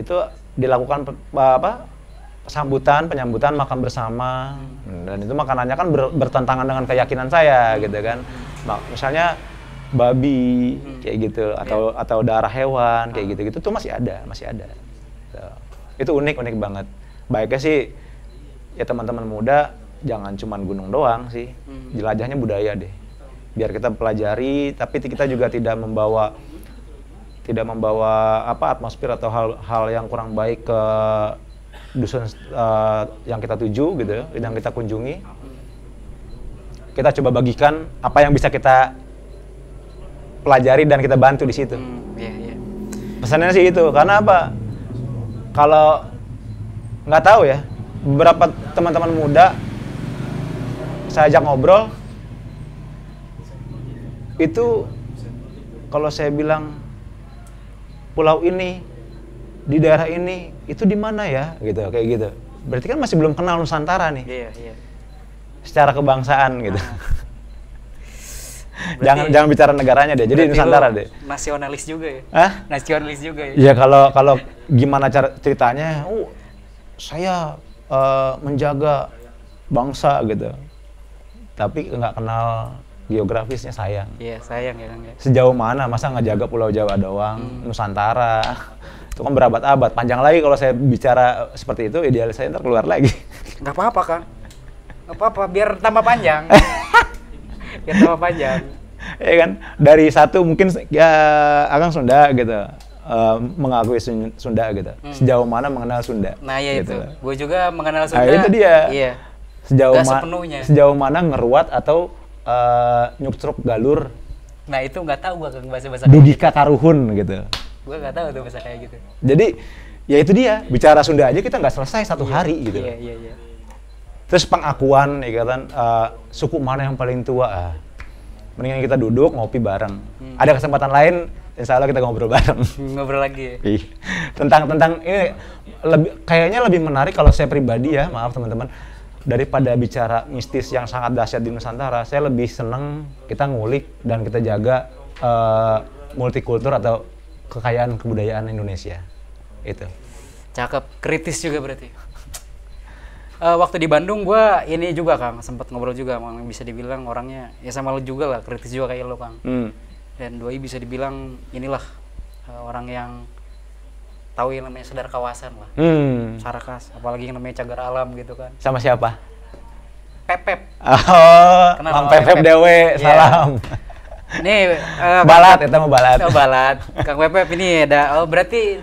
itu dilakukan eh, apa sambutan penyambutan makan bersama dan itu makanannya kan ber, bertentangan dengan keyakinan saya hmm. gitu kan nah, misalnya babi hmm. kayak gitu ya. atau yeah. atau darah hewan kayak ah. gitu gitu tuh masih ada masih ada so, gitu. itu unik unik banget baiknya sih ya teman-teman muda jangan cuman gunung doang sih hmm. jelajahnya budaya deh biar kita pelajari tapi kita juga tidak membawa tidak membawa apa atmosfer atau hal-hal yang kurang baik ke dusun uh, yang kita tuju gitu ya, yang kita kunjungi kita coba bagikan apa yang bisa kita pelajari dan kita bantu di situ hmm, yeah, yeah. pesannya sih itu karena apa kalau nggak tahu ya beberapa teman-teman muda saya ajak ngobrol itu kalau saya bilang pulau ini di daerah ini itu di mana ya gitu kayak gitu berarti kan masih belum kenal Nusantara nih iya, iya. secara kebangsaan gitu ah. jangan jangan bicara negaranya deh jadi Nusantara deh nasionalis juga ya Hah? nasionalis juga ya ya kalau kalau gimana cara ceritanya oh saya uh, menjaga bangsa gitu. Tapi nggak kenal geografisnya sayang. Iya sayang ya. ya. Sejauh mana masa nggak jaga Pulau Jawa doang, hmm. Nusantara, itu kan berabad-abad. Panjang lagi kalau saya bicara seperti itu, ideal saya ntar keluar lagi. Nggak apa-apa kang, nggak apa-apa. Biar tambah panjang. biar tambah panjang. Iya kan, dari satu mungkin ya Akang Sunda gitu, uh, mengakui Sunda gitu. Hmm. Sejauh mana mengenal Sunda. Nah, iya gitu. itu. Gue juga mengenal nah, Sunda. Nah, itu dia. Iya. Sejauh mana sejauh mana ngeruat atau uh, galur. Nah, itu nggak tahu gua bahasa-bahasa Dudika gitu. Karuhun gitu. Gue nggak tahu tuh bahasa kayak gitu. Jadi ya itu dia, bicara Sunda aja kita nggak selesai satu iya, hari gitu. Iya, iya, iya. Terus pengakuan ya kan uh, suku mana yang paling tua? Ah mendingan kita duduk ngopi bareng. Hmm. Ada kesempatan lain, insya Allah kita ngobrol bareng. Ngobrol lagi. Ya? Iya. tentang tentang ini lebih kayaknya lebih menarik kalau saya pribadi ya, maaf teman-teman daripada bicara mistis yang sangat dahsyat di Nusantara, saya lebih seneng kita ngulik dan kita jaga uh, multikultur atau kekayaan kebudayaan Indonesia. Itu. Cakep, kritis juga berarti uh, waktu di Bandung gue ini juga Kang sempat ngobrol juga Kang bisa dibilang orangnya ya sama lo juga lah kritis juga kayak lo Kang hmm. dan doi bisa dibilang inilah uh, orang yang tahu yang namanya sadar kawasan lah hmm. sarkas apalagi yang namanya cagar alam gitu kan sama siapa Pepep oh Kenal Bang Pepep, Pepep Dewe yeah. salam Nih, uh, balat, kita mau balat. Oh, balat. Kang Pepep ini ada, oh berarti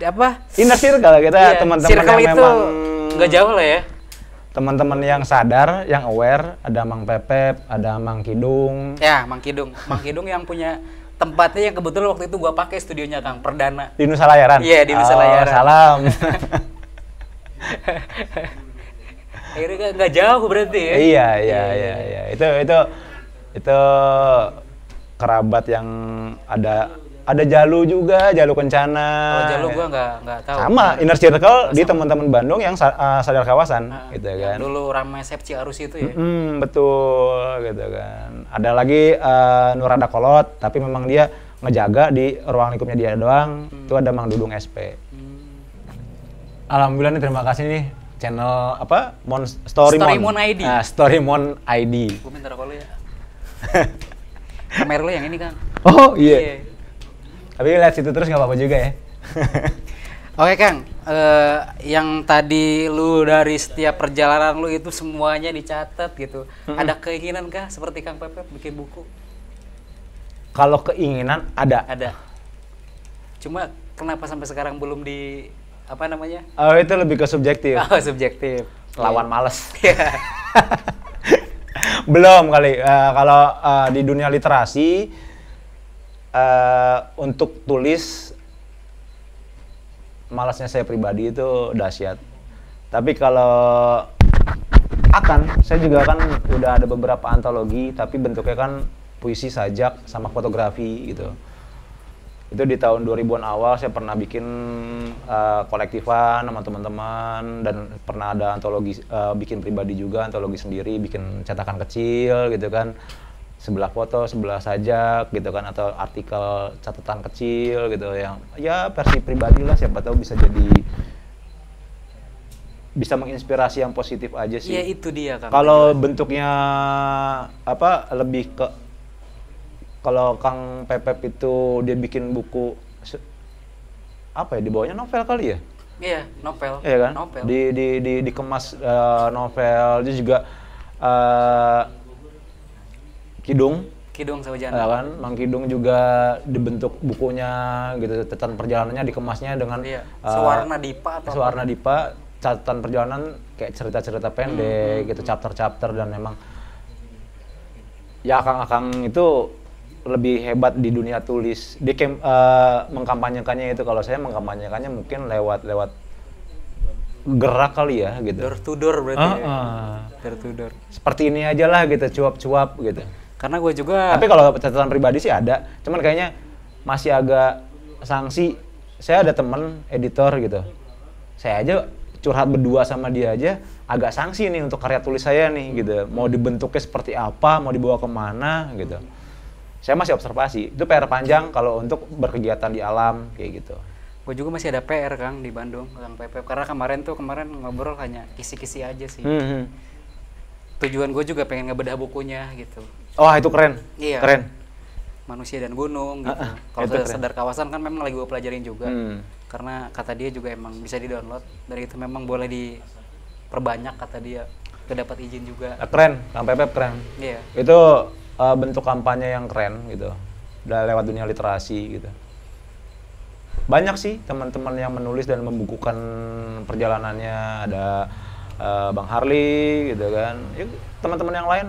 apa? Inner circle kita gitu ya, teman iya, teman-teman yang itu memang enggak jauh lah ya teman-teman yang sadar, yang aware, ada Mang Pepep, ada Mang Kidung. Ya, Mang Kidung. Mang Kidung yang punya tempatnya yang kebetulan waktu itu gua pakai studionya Kang perdana. Di Nusa Layaran. Iya, di Nusa oh, Layaran. Salam. Akhirnya nggak jauh berarti ya. Iya iya, iya, iya, iya, iya. Itu itu itu kerabat yang ada ada Jalu juga, Jalu Kencana. Jalur oh, Jalu gua nggak enggak tahu. Sama, inner circle sama. di teman-teman Bandung yang uh, sadar kawasan nah, gitu kan. Dulu ramai Sepci arus itu ya. Mm -hmm, betul gitu kan. Ada lagi uh, Nurada Kolot, tapi memang dia ngejaga di ruang lingkupnya dia doang. Hmm. Itu ada Mang Dudung SP. Hmm. Alhamdulillah nih terima kasih nih channel apa? Mon Story, Story Mon. ID. Uh, ah, Story Mon ID. Gua minta kalau ya. Kamera lu yang ini kan. Oh iya. Yeah. yeah. Tapi lihat situ terus nggak apa-apa juga ya. Oke Kang, uh, yang tadi lu dari setiap perjalanan lu itu semuanya dicatat gitu. hmm Ada keinginan kah seperti Kang Pepe bikin buku? Kalau keinginan ada. Ada. Cuma kenapa sampai sekarang belum di apa namanya? Oh itu lebih ke subjektif. Oh subjektif. Lawan yeah. males. Iya. belum kali. Uh, kalau uh, di dunia literasi uh, untuk tulis malasnya saya pribadi itu dahsyat. Tapi kalau akan, saya juga kan udah ada beberapa antologi, tapi bentuknya kan puisi sajak sama fotografi gitu. Itu di tahun 2000-an awal saya pernah bikin uh, kolektifan sama teman-teman dan pernah ada antologi uh, bikin pribadi juga, antologi sendiri, bikin cetakan kecil gitu kan sebelah foto, sebelah sajak gitu kan atau artikel catatan kecil gitu yang ya versi pribadi lah siapa tahu bisa jadi bisa menginspirasi yang positif aja sih. Iya itu dia kan Kalau bentuknya apa lebih ke kalau Kang Pepep itu dia bikin buku apa ya di bawahnya novel kali ya? Iya, novel. Iya kan? Novel. Di di di dikemas uh, novel, dia juga uh, Kidung. Kidung Sawijana. Ya kan, Mang Kidung juga dibentuk bukunya gitu, catatan perjalanannya dikemasnya dengan iya. Eh, Sewarna Dipa atau Sewarna Dipa, catatan perjalanan kayak cerita-cerita pendek hmm, hmm gitu, hmm. chapter-chapter dan memang ya akang-akang itu lebih hebat di dunia tulis. Dia uh, eh, mengkampanyekannya itu kalau saya mengkampanyekannya mungkin lewat lewat gerak kali ya gitu. Tertudur berarti. Uh, uh. Ya. Tertudur. Ah. Seperti ini aja lah gitu, cuap-cuap gitu. Karena gue juga. Tapi kalau catatan pribadi sih ada, cuman kayaknya masih agak sanksi. Saya ada temen editor gitu, saya aja curhat berdua sama dia aja agak sanksi nih untuk karya tulis saya nih gitu. Mau dibentuknya seperti apa, mau dibawa kemana gitu. Saya masih observasi. Itu PR panjang kalau untuk berkegiatan di alam kayak gitu gue juga masih ada PR Kang di Bandung Kang Pepe karena kemarin tuh kemarin ngobrol hanya kisi-kisi aja sih -hmm. hmm. tujuan gue juga pengen ngebedah bukunya gitu Wah, oh, itu keren. Iya. Keren. Manusia dan gunung Uh, uh, Kalau sudah sadar kawasan kan memang lagi gue pelajarin juga. Hmm. Karena kata dia juga emang bisa di-download. Dari itu memang boleh diperbanyak kata dia. Kedapat izin juga. Eh, keren, Kang Pepep keren. Iya. Itu uh, bentuk kampanye yang keren gitu. Udah lewat dunia literasi gitu. Banyak sih teman-teman yang menulis dan membukukan perjalanannya. Ada uh, Bang Harley gitu kan. Ya, teman-teman yang lain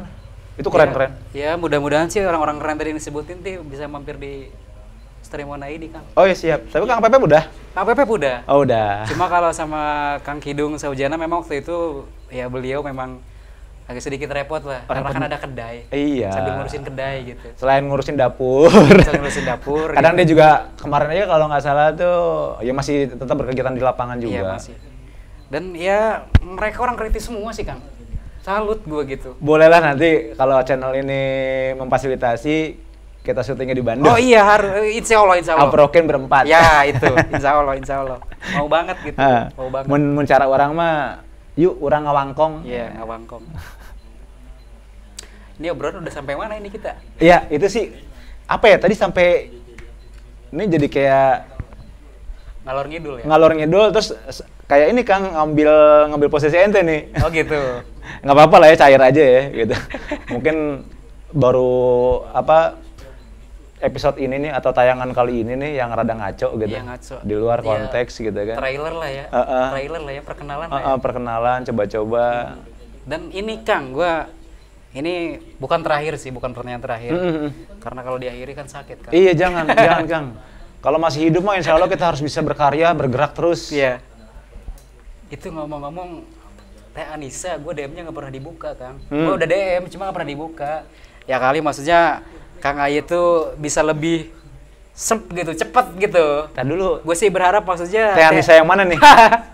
itu keren-keren. Ya. ya, mudah-mudahan sih orang-orang keren tadi yang disebutin sih bisa mampir di stream mana ini Kang. Oh iya siap. Tapi Kang Pepe udah? Kang Pepe udah. Oh udah. Cuma kalau sama Kang Kidung Saujana memang waktu itu ya beliau memang agak sedikit repot lah karena kan ada kedai iya sambil ngurusin kedai gitu selain ngurusin dapur selain ngurusin dapur kadang gitu. dia juga kemarin aja kalau nggak salah tuh ya masih tetap berkegiatan di lapangan iya, juga iya masih dan ya mereka orang kritis semua sih kang salut gue gitu. Bolehlah nanti kalau channel ini memfasilitasi kita syutingnya di Bandung. Oh iya harus, eh, insya Allah, insya Allah. Aproken berempat. Ya itu, insya Allah, insya Allah. Mau banget gitu, ah. mau banget. Men mencara orang mah, yuk orang ngawangkong. Iya, yeah, ngawangkong. ini obrolan udah sampai mana ini kita? Iya, itu sih, apa ya, tadi sampai, ini jadi kayak ngalor ngidul ya ngalor ngidul terus kayak ini kang ngambil ngambil posisi ente nih oh gitu nggak apa-apa lah ya cair aja ya gitu mungkin baru apa episode ini nih atau tayangan kali ini nih yang rada ngaco gitu. ya, ngaco. Di luar iya. konteks ya, gitu kan. Trailer lah ya. Uh -uh. Trailer lah ya perkenalan uh -uh, lah. Ya. perkenalan coba-coba. Hmm. Dan ini Kang, gue ini bukan terakhir sih, bukan pertanyaan terakhir. Mm -hmm. Karena kalau diakhiri kan sakit kan. Iya, jangan, jangan Kang. Kalau masih hidup mah insya Allah kita harus bisa berkarya, bergerak terus. Iya. Itu ngomong-ngomong, Teh Anissa, gue DM-nya nggak pernah dibuka, Kang. Hmm. Gue udah DM, cuma nggak pernah dibuka. Ya kali maksudnya Kang Ayi itu bisa lebih sep gitu, cepet gitu. Nah dulu. Gue sih berharap maksudnya. Teh Anissa yang mana nih?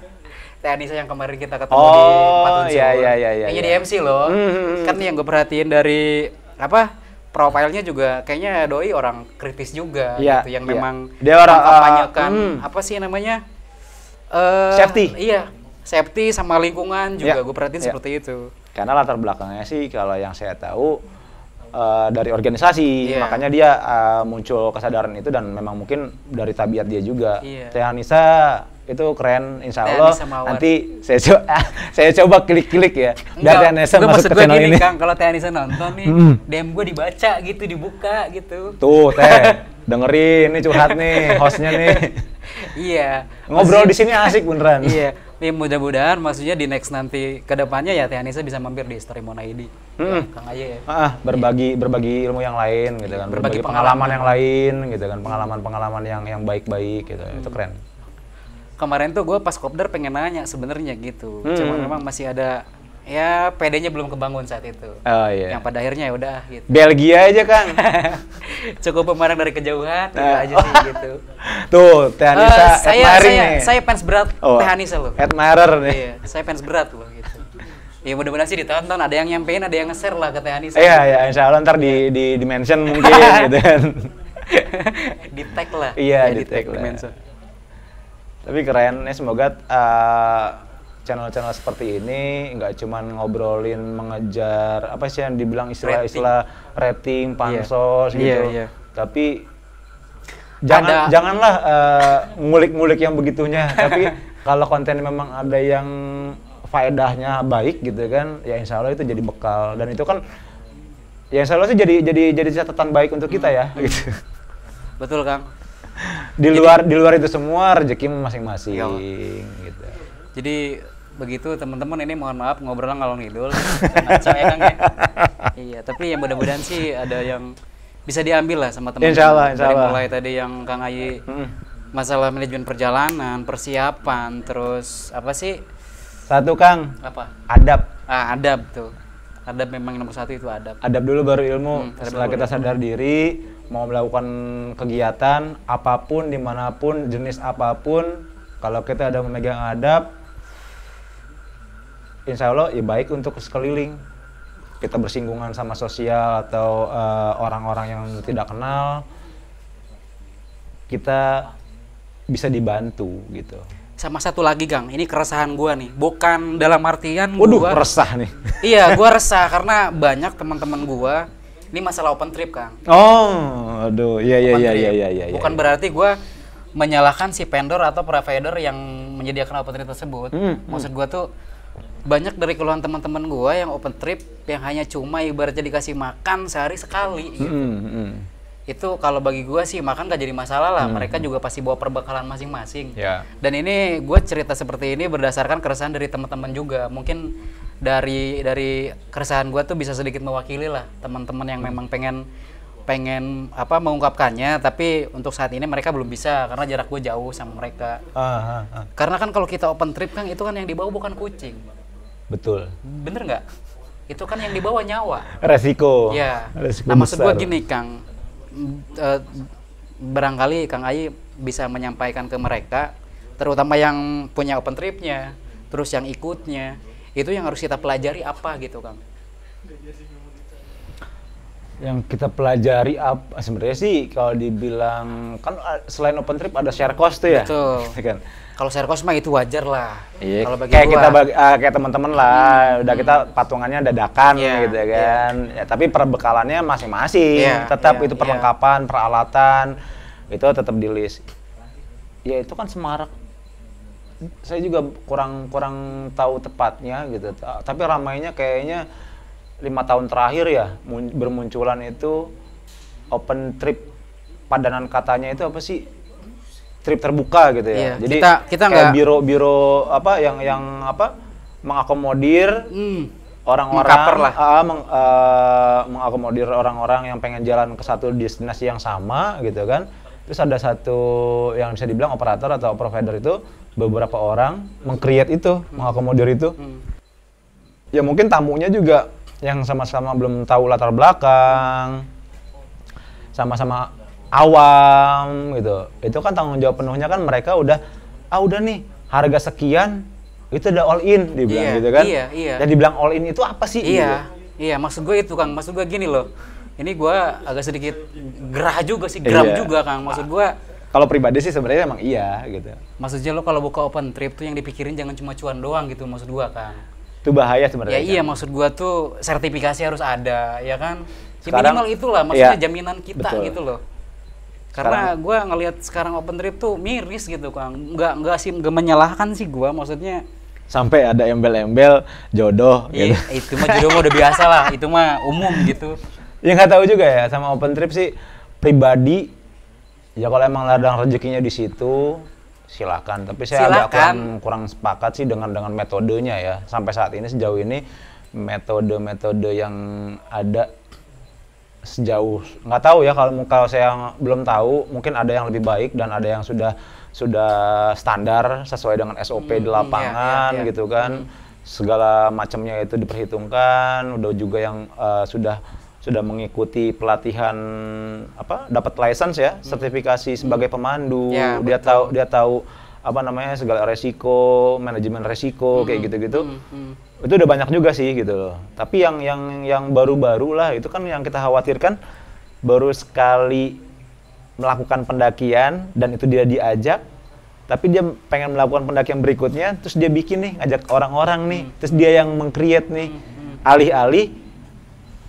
Teh Anissa yang kemarin kita ketemu oh, di Patun Oh iya iya iya. Iya di MC loh. Hmm. hmm, hmm. Kan yang gue perhatiin dari apa profilnya juga kayaknya doi orang kritis juga yeah, gitu yang yeah. memang dia orang eh, kampanyekan uh, hmm. apa sih namanya uh, safety iya safety sama lingkungan juga yeah, gue perhatiin yeah. seperti itu karena latar belakangnya sih kalau yang saya tahu uh, dari organisasi yeah. makanya dia uh, muncul kesadaran itu dan memang mungkin dari tabiat dia juga yeah. Teh Anissa itu keren insya Allah nanti saya coba saya coba klik-klik ya dari Anesa masuk ke channel gini, ini Kang kalau Teh Anissa nonton nih mm. DM gue dibaca gitu dibuka gitu tuh Teh dengerin ini curhat nih hostnya nih iya ngobrol di sini asik beneran iya ya mudah-mudahan maksudnya di next nanti kedepannya ya Teh Anissa bisa mampir di Story Mona ID mm. ya, Kang Aye ya ah, iya. berbagi iya. berbagi ilmu yang lain gitu kan berbagi, berbagi pengalaman, pengalaman yang lain gitu kan pengalaman-pengalaman yang yang baik-baik gitu hmm. itu keren kemarin tuh gue pas kopdar pengen nanya sebenarnya gitu hmm. cuma memang masih ada ya pedenya belum kebangun saat itu. Oh iya. Yang pada akhirnya ya udah gitu. Belgia aja kan. Cukup pemarang dari kejauhan nah. aja sih gitu. Tuh, Teh Anissa uh, saya, saya, nih. saya fans berat oh, Teh Anissa loh. Admirer nih. Iya, saya fans berat loh gitu. Iya, mudah-mudahan sih ditonton, ada yang nyampein, ada yang nge-share lah kata Teh Anissa. Iya, ya insya Allah ntar di, iya. di, di mention mungkin gitu kan. di tag lah. Iya, ya, di, di tag, tag lah. Dimension. Tapi keren ya semoga channel eh, channel-channel seperti ini nggak cuman ngobrolin mengejar apa sih yang dibilang istilah-istilah rating, iya. pansos yeah. gitu. Yeah, yeah. Tapi jangan ada. janganlah ngulik eh, ngulik-ngulik yang begitunya, tapi kalau konten memang ada yang faedahnya baik gitu kan, ya insya Allah itu jadi bekal dan itu kan ya insya Allah sih jadi jadi jadi catatan baik untuk kita ya hmm. gitu. Betul Kang di luar jadi, di luar itu semua rezeki masing-masing iya. gitu. Jadi begitu teman-teman ini mohon maaf ngobrol ngalor ngidul ngaco ya, ya? Iya, tapi yang mudah-mudahan sih ada yang bisa diambil lah sama teman-teman. Insyaallah, insyaallah. Dari mulai tadi yang Kang Ayi hmm. masalah manajemen perjalanan, persiapan, terus apa sih? Satu Kang. Apa? Adab. Ah, adab tuh. Adab memang nomor satu itu adab. Adab dulu baru ilmu. Hmm, Setelah kita ya. sadar diri, mau melakukan kegiatan apapun dimanapun jenis apapun kalau kita ada memegang adab insya Allah ya baik untuk sekeliling kita bersinggungan sama sosial atau eh, orang-orang uh, yang tidak kenal kita bisa dibantu gitu sama satu lagi Gang, ini keresahan gua nih, bukan dalam artian Waduh, gua, resah nih. Iya, gua resah karena banyak teman-teman gua. Ini masalah open trip, Kang. Oh, aduh. Iya, iya, iya, iya, iya, ya. Bukan berarti gue menyalahkan si vendor atau provider yang menyediakan open trip tersebut. Hmm, Maksud gue tuh banyak dari keluhan teman-teman gue yang open trip yang hanya cuma ibaratnya dikasih makan sehari sekali gitu. hmm, hmm. Itu kalau bagi gue sih makan gak jadi masalah lah. hmm. Mereka juga pasti bawa perbekalan masing-masing. Yeah. Dan ini gue cerita seperti ini berdasarkan keresahan dari teman-teman juga. Mungkin dari dari keresahan gue tuh bisa sedikit mewakili lah teman-teman yang memang pengen pengen apa mengungkapkannya tapi untuk saat ini mereka belum bisa karena jarak gue jauh sama mereka uh, uh, uh. karena kan kalau kita open trip kan itu kan yang dibawa bukan kucing betul bener nggak itu kan yang dibawa nyawa resiko ya resiko nah, maksud gue gini kang e, barangkali kang Ayi bisa menyampaikan ke mereka terutama yang punya open tripnya terus yang ikutnya itu yang harus kita pelajari apa gitu kang yang kita pelajari apa sebenarnya sih kalau dibilang kan ah, selain open trip ada share cost tuh ya. ya kan kalau share cost mah itu wajar lah iya, kalau bagi kayak kita bagi, uh, kayak teman-teman lah hmm, udah kita hmm. patungannya dadakan yeah, gitu ya iya. kan yeah. ya, tapi perbekalannya masing-masing yeah, tetap yeah, itu iya. perlengkapan yeah. peralatan itu tetap di list ya itu kan semarak saya juga kurang kurang tahu tepatnya gitu tapi ramainya kayaknya lima tahun terakhir ya bermunculan itu open trip padanan katanya itu apa sih trip terbuka gitu ya iya, jadi kita kita nggak biro-biro apa yang yang apa mengakomodir hmm. orang-orang lah. Uh, meng, uh, mengakomodir orang-orang yang pengen jalan ke satu destinasi yang sama gitu kan terus ada satu yang bisa dibilang operator atau provider itu beberapa orang mengkreat itu, hmm. mengakomodir itu. Hmm. Ya mungkin tamunya juga yang sama-sama belum tahu latar belakang, sama-sama awam gitu. Itu kan tanggung jawab penuhnya kan mereka udah, ah udah nih harga sekian itu udah all in dibilang iya, gitu kan. Iya, iya. Dan dibilang all in itu apa sih? Iya, gitu. iya. Maksud gue itu kang, maksud gue gini loh. Ini gue agak sedikit gerah juga sih, eh, geram iya. juga kang. Maksud gue kalau pribadi sih sebenarnya emang iya gitu. Maksudnya lo kalau buka open trip tuh yang dipikirin jangan cuma cuan doang gitu maksud gua kan. Itu bahaya sebenarnya. Ya iya, kan? iya maksud gua tuh sertifikasi harus ada ya kan. Ya, sekarang, minimal itulah iya, maksudnya iya, jaminan kita betul. gitu loh. Karena sekarang, gua ngelihat sekarang open trip tuh miris gitu kan. Enggak enggak sih enggak menyalahkan sih gua maksudnya sampai ada embel-embel jodoh iya, gitu. itu mah jodoh udah biasa lah, itu mah umum gitu. Yang nggak tahu juga ya sama open trip sih pribadi Ya kalau emang ladang rezekinya di situ, silakan. Tapi saya silakan. agak kurang, kurang sepakat sih dengan dengan metodenya ya. Sampai saat ini sejauh ini metode-metode yang ada sejauh nggak tahu ya kalau kalau saya belum tahu mungkin ada yang lebih baik dan ada yang sudah sudah standar sesuai dengan SOP hmm, di lapangan iya, iya, iya. gitu kan hmm. segala macamnya itu diperhitungkan udah juga yang uh, sudah sudah mengikuti pelatihan apa dapat license ya hmm. sertifikasi hmm. sebagai pemandu ya, dia betul. tahu dia tahu apa namanya segala resiko manajemen resiko hmm. kayak gitu gitu hmm. itu udah banyak juga sih gitu loh tapi yang yang yang baru-baru lah itu kan yang kita khawatirkan baru sekali melakukan pendakian dan itu dia diajak tapi dia pengen melakukan pendakian berikutnya terus dia bikin nih ngajak orang-orang nih hmm. terus dia yang mengcreate nih hmm, alih-alih hmm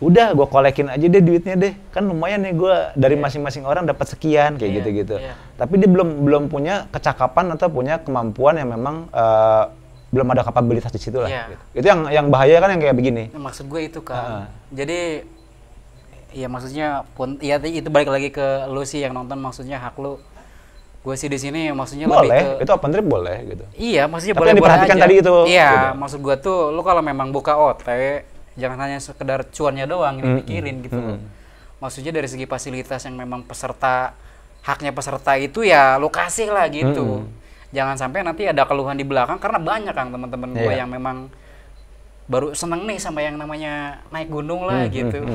udah gue kolekin aja deh duitnya deh kan lumayan nih gue dari iya. masing-masing orang dapat sekian kayak iya, gitu-gitu yeah. tapi dia belum belum punya kecakapan atau punya kemampuan yang memang uh, belum ada kapabilitas di situ lah yeah. gitu. itu yang yang bahaya kan yang kayak begini nah, maksud gue itu kan uh. jadi ya maksudnya pun ya itu balik lagi ke lu sih yang nonton maksudnya hak lu gue sih di sini maksudnya boleh, lebih ke itu open trip boleh gitu iya maksudnya Tapi boleh yang diperhatikan boleh tadi itu iya gitu. maksud gue tuh lu kalau memang buka OT jangan hanya sekedar cuannya doang yang dipikirin gitu -hmm. Maksudnya dari segi fasilitas yang memang peserta haknya peserta itu ya lokasi lah gitu. Jangan sampai nanti ada keluhan di belakang karena banyak kan teman-teman yeah. gue iya. yang memang baru seneng nih sama yang namanya naik gunung lah gitu.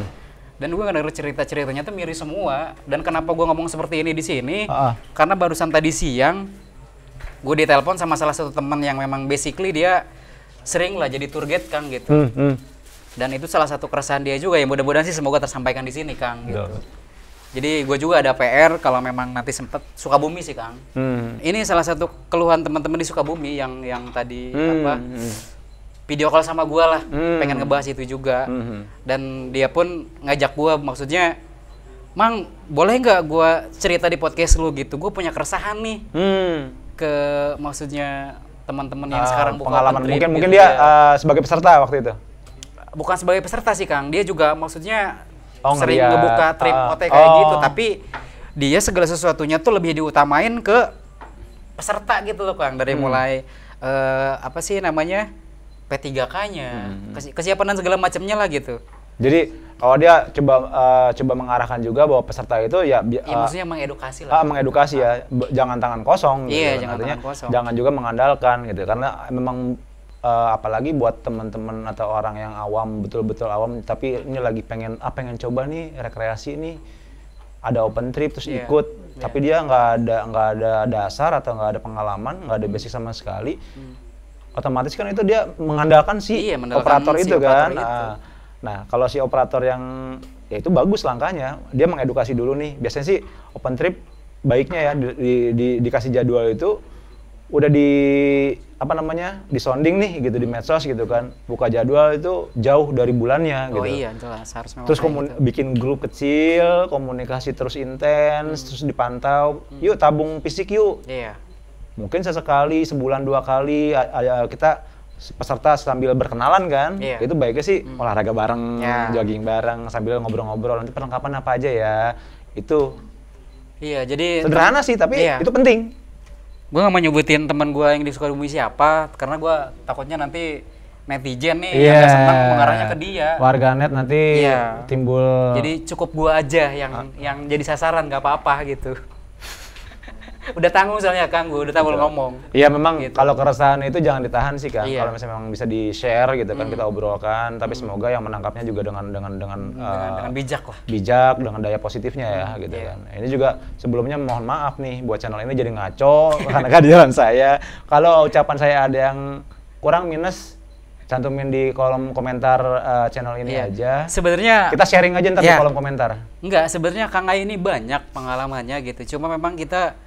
Dan gue denger cerita-ceritanya tuh miris semua. Dan kenapa gue ngomong seperti ini di sini? Uh. Karena barusan tadi siang gue ditelepon sama salah satu teman yang memang basically dia sering lah jadi tour guide kan gitu. Mm, dan itu salah satu keresahan dia juga ya mudah-mudahan sih semoga tersampaikan di sini Kang gitu. Jadi gue juga ada PR kalau memang nanti sempet Sukabumi sih Kang. Hmm. Ini salah satu keluhan teman-teman di Sukabumi yang yang tadi hmm. apa hmm. video call sama gue lah hmm. pengen ngebahas itu juga hmm. dan dia pun ngajak gue maksudnya Mang boleh nggak gue cerita di podcast lu gitu gue punya keresahan nih hmm. ke maksudnya teman-teman yang uh, sekarang pengalaman mungkin gitu mungkin dia ya. uh, sebagai peserta waktu itu bukan sebagai peserta sih Kang, dia juga maksudnya oh, sering ngeliat. ngebuka trip uh, ah. OT kayak gitu. oh. gitu, tapi dia segala sesuatunya tuh lebih diutamain ke peserta gitu loh Kang, dari hmm. mulai uh, apa sih namanya P3K-nya, hmm. kesiapan dan segala macamnya lah gitu. Jadi oh dia coba uh, coba mengarahkan juga bahwa peserta itu ya, bi- ya maksudnya mengedukasi lah. Uh, mengedukasi ya, jangan tangan kosong. Gitu iya, gitu, jangan tangan kosong. Jangan juga mengandalkan gitu karena memang uh, apalagi buat teman-teman atau orang yang awam betul-betul awam tapi ini lagi pengen ah pengen coba nih rekreasi ini ada open trip terus yeah. ikut yeah. tapi dia nggak ada nggak ada dasar atau nggak ada pengalaman nggak ada basic sama sekali mm. otomatis kan itu dia mengandalkan si iya, operator si itu kan. operator kan itu. Nah, nah kalau si operator yang ya itu bagus langkahnya dia mengedukasi dulu nih biasanya sih open trip baiknya ya di, di, di, dikasih jadwal itu udah di apa namanya di disonding nih gitu di medsos gitu kan buka jadwal itu jauh dari bulannya oh gitu. iya jelas harus terus komun gitu. bikin grup kecil komunikasi terus intens hmm. terus dipantau hmm. yuk tabung fisik yuk iya. mungkin sesekali sebulan dua kali kita peserta sambil berkenalan kan iya. itu baiknya sih hmm. olahraga bareng ya. jogging bareng sambil ngobrol-ngobrol nanti perlengkapan apa aja ya itu Iya, jadi sederhana sih tapi iya. itu penting gue gak mau nyebutin teman gue yang di Sukabumi siapa karena gue takutnya nanti netizen nih yeah. yang gak iya. senang mengarahnya ke dia warga net nanti yeah. timbul jadi cukup gue aja yang ah. yang jadi sasaran gak apa-apa gitu udah tanggung soalnya Kang, gue udah tahu ngomong. Iya memang gitu. kalau keresahan itu jangan ditahan sih Kang. Iya. Kalau misalnya memang bisa di share gitu kan mm. kita obrolkan, tapi mm. semoga yang menangkapnya juga dengan dengan dengan hmm, eh, dengan, uh, dengan bijak lah. Bijak dengan daya positifnya ya hmm, gitu yeah. kan. Ini juga sebelumnya mohon maaf nih buat channel ini jadi ngaco karena kehadiran saya. Kalau ucapan saya ada yang kurang minus cantumin di kolom komentar uh, channel ini yeah. aja. Sebenarnya kita sharing aja ntar yeah. di iya. kolom komentar. Enggak, sebenarnya Kang a ini banyak pengalamannya gitu. Cuma memang kita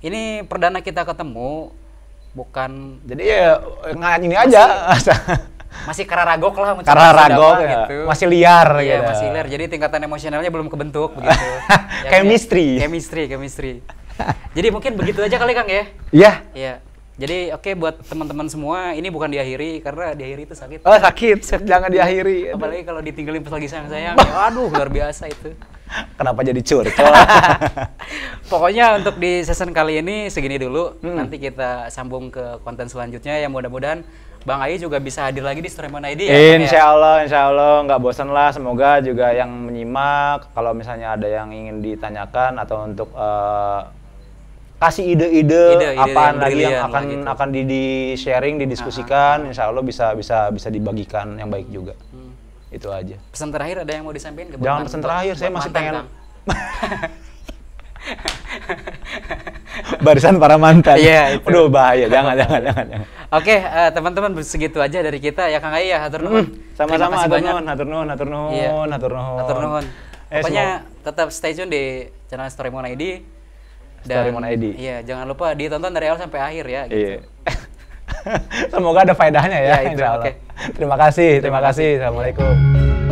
ini perdana kita ketemu bukan jadi ya ini masih, aja masih kararagok lah kararagok ya. gitu. masih liar ya. gitu. masih liar jadi tingkatan emosionalnya belum kebentuk begitu ya, chemistry ya, chemistry chemistry jadi mungkin begitu aja kali kang ya iya iya jadi oke okay, buat teman-teman semua ini bukan diakhiri karena diakhiri itu sakit. Oh sakit, jangan diakhiri. Apalagi kalau ditinggalin pas lagi sayang-sayang. Aduh luar biasa itu. Kenapa jadi curcol? Pokoknya untuk di season kali ini segini dulu. Hmm. Nanti kita sambung ke konten selanjutnya yang mudah-mudahan Bang Ayi juga bisa hadir lagi di Streamon ID ya, ya? Insya Allah, insya Allah. Nggak bosan lah. Semoga juga yang menyimak, kalau misalnya ada yang ingin ditanyakan atau untuk uh, kasih ide-ide apa yang lagi yang akan gitu. akan di, di sharing, didiskusikan, Aha. Ah, ah. insya Allah bisa bisa bisa dibagikan yang baik juga itu aja pesan terakhir ada yang mau disampaikan ke jangan pesan terakhir saya masih pengen barisan para mantan. Iya, yeah, bahaya. Jangan, jangan, jangan, jangan. Oke, okay, uh, eh, teman-teman segitu aja dari kita ya Kang Ayah, Hatur nuhun. Hmm, sama-sama hatur nuhun, hatur nuhun, hatur nuhun, iya. hatur nuhun. Hatur nuhun. Eh, Pokoknya semua. tetap stay tune di channel Story ID. Dan, ID. Iya, jangan lupa ditonton dari awal sampai akhir ya iya. gitu. Iya. Semoga ada faedahnya ya. ya itu, Okay. Terima kasih, terima, terima kasih. Assalamualaikum.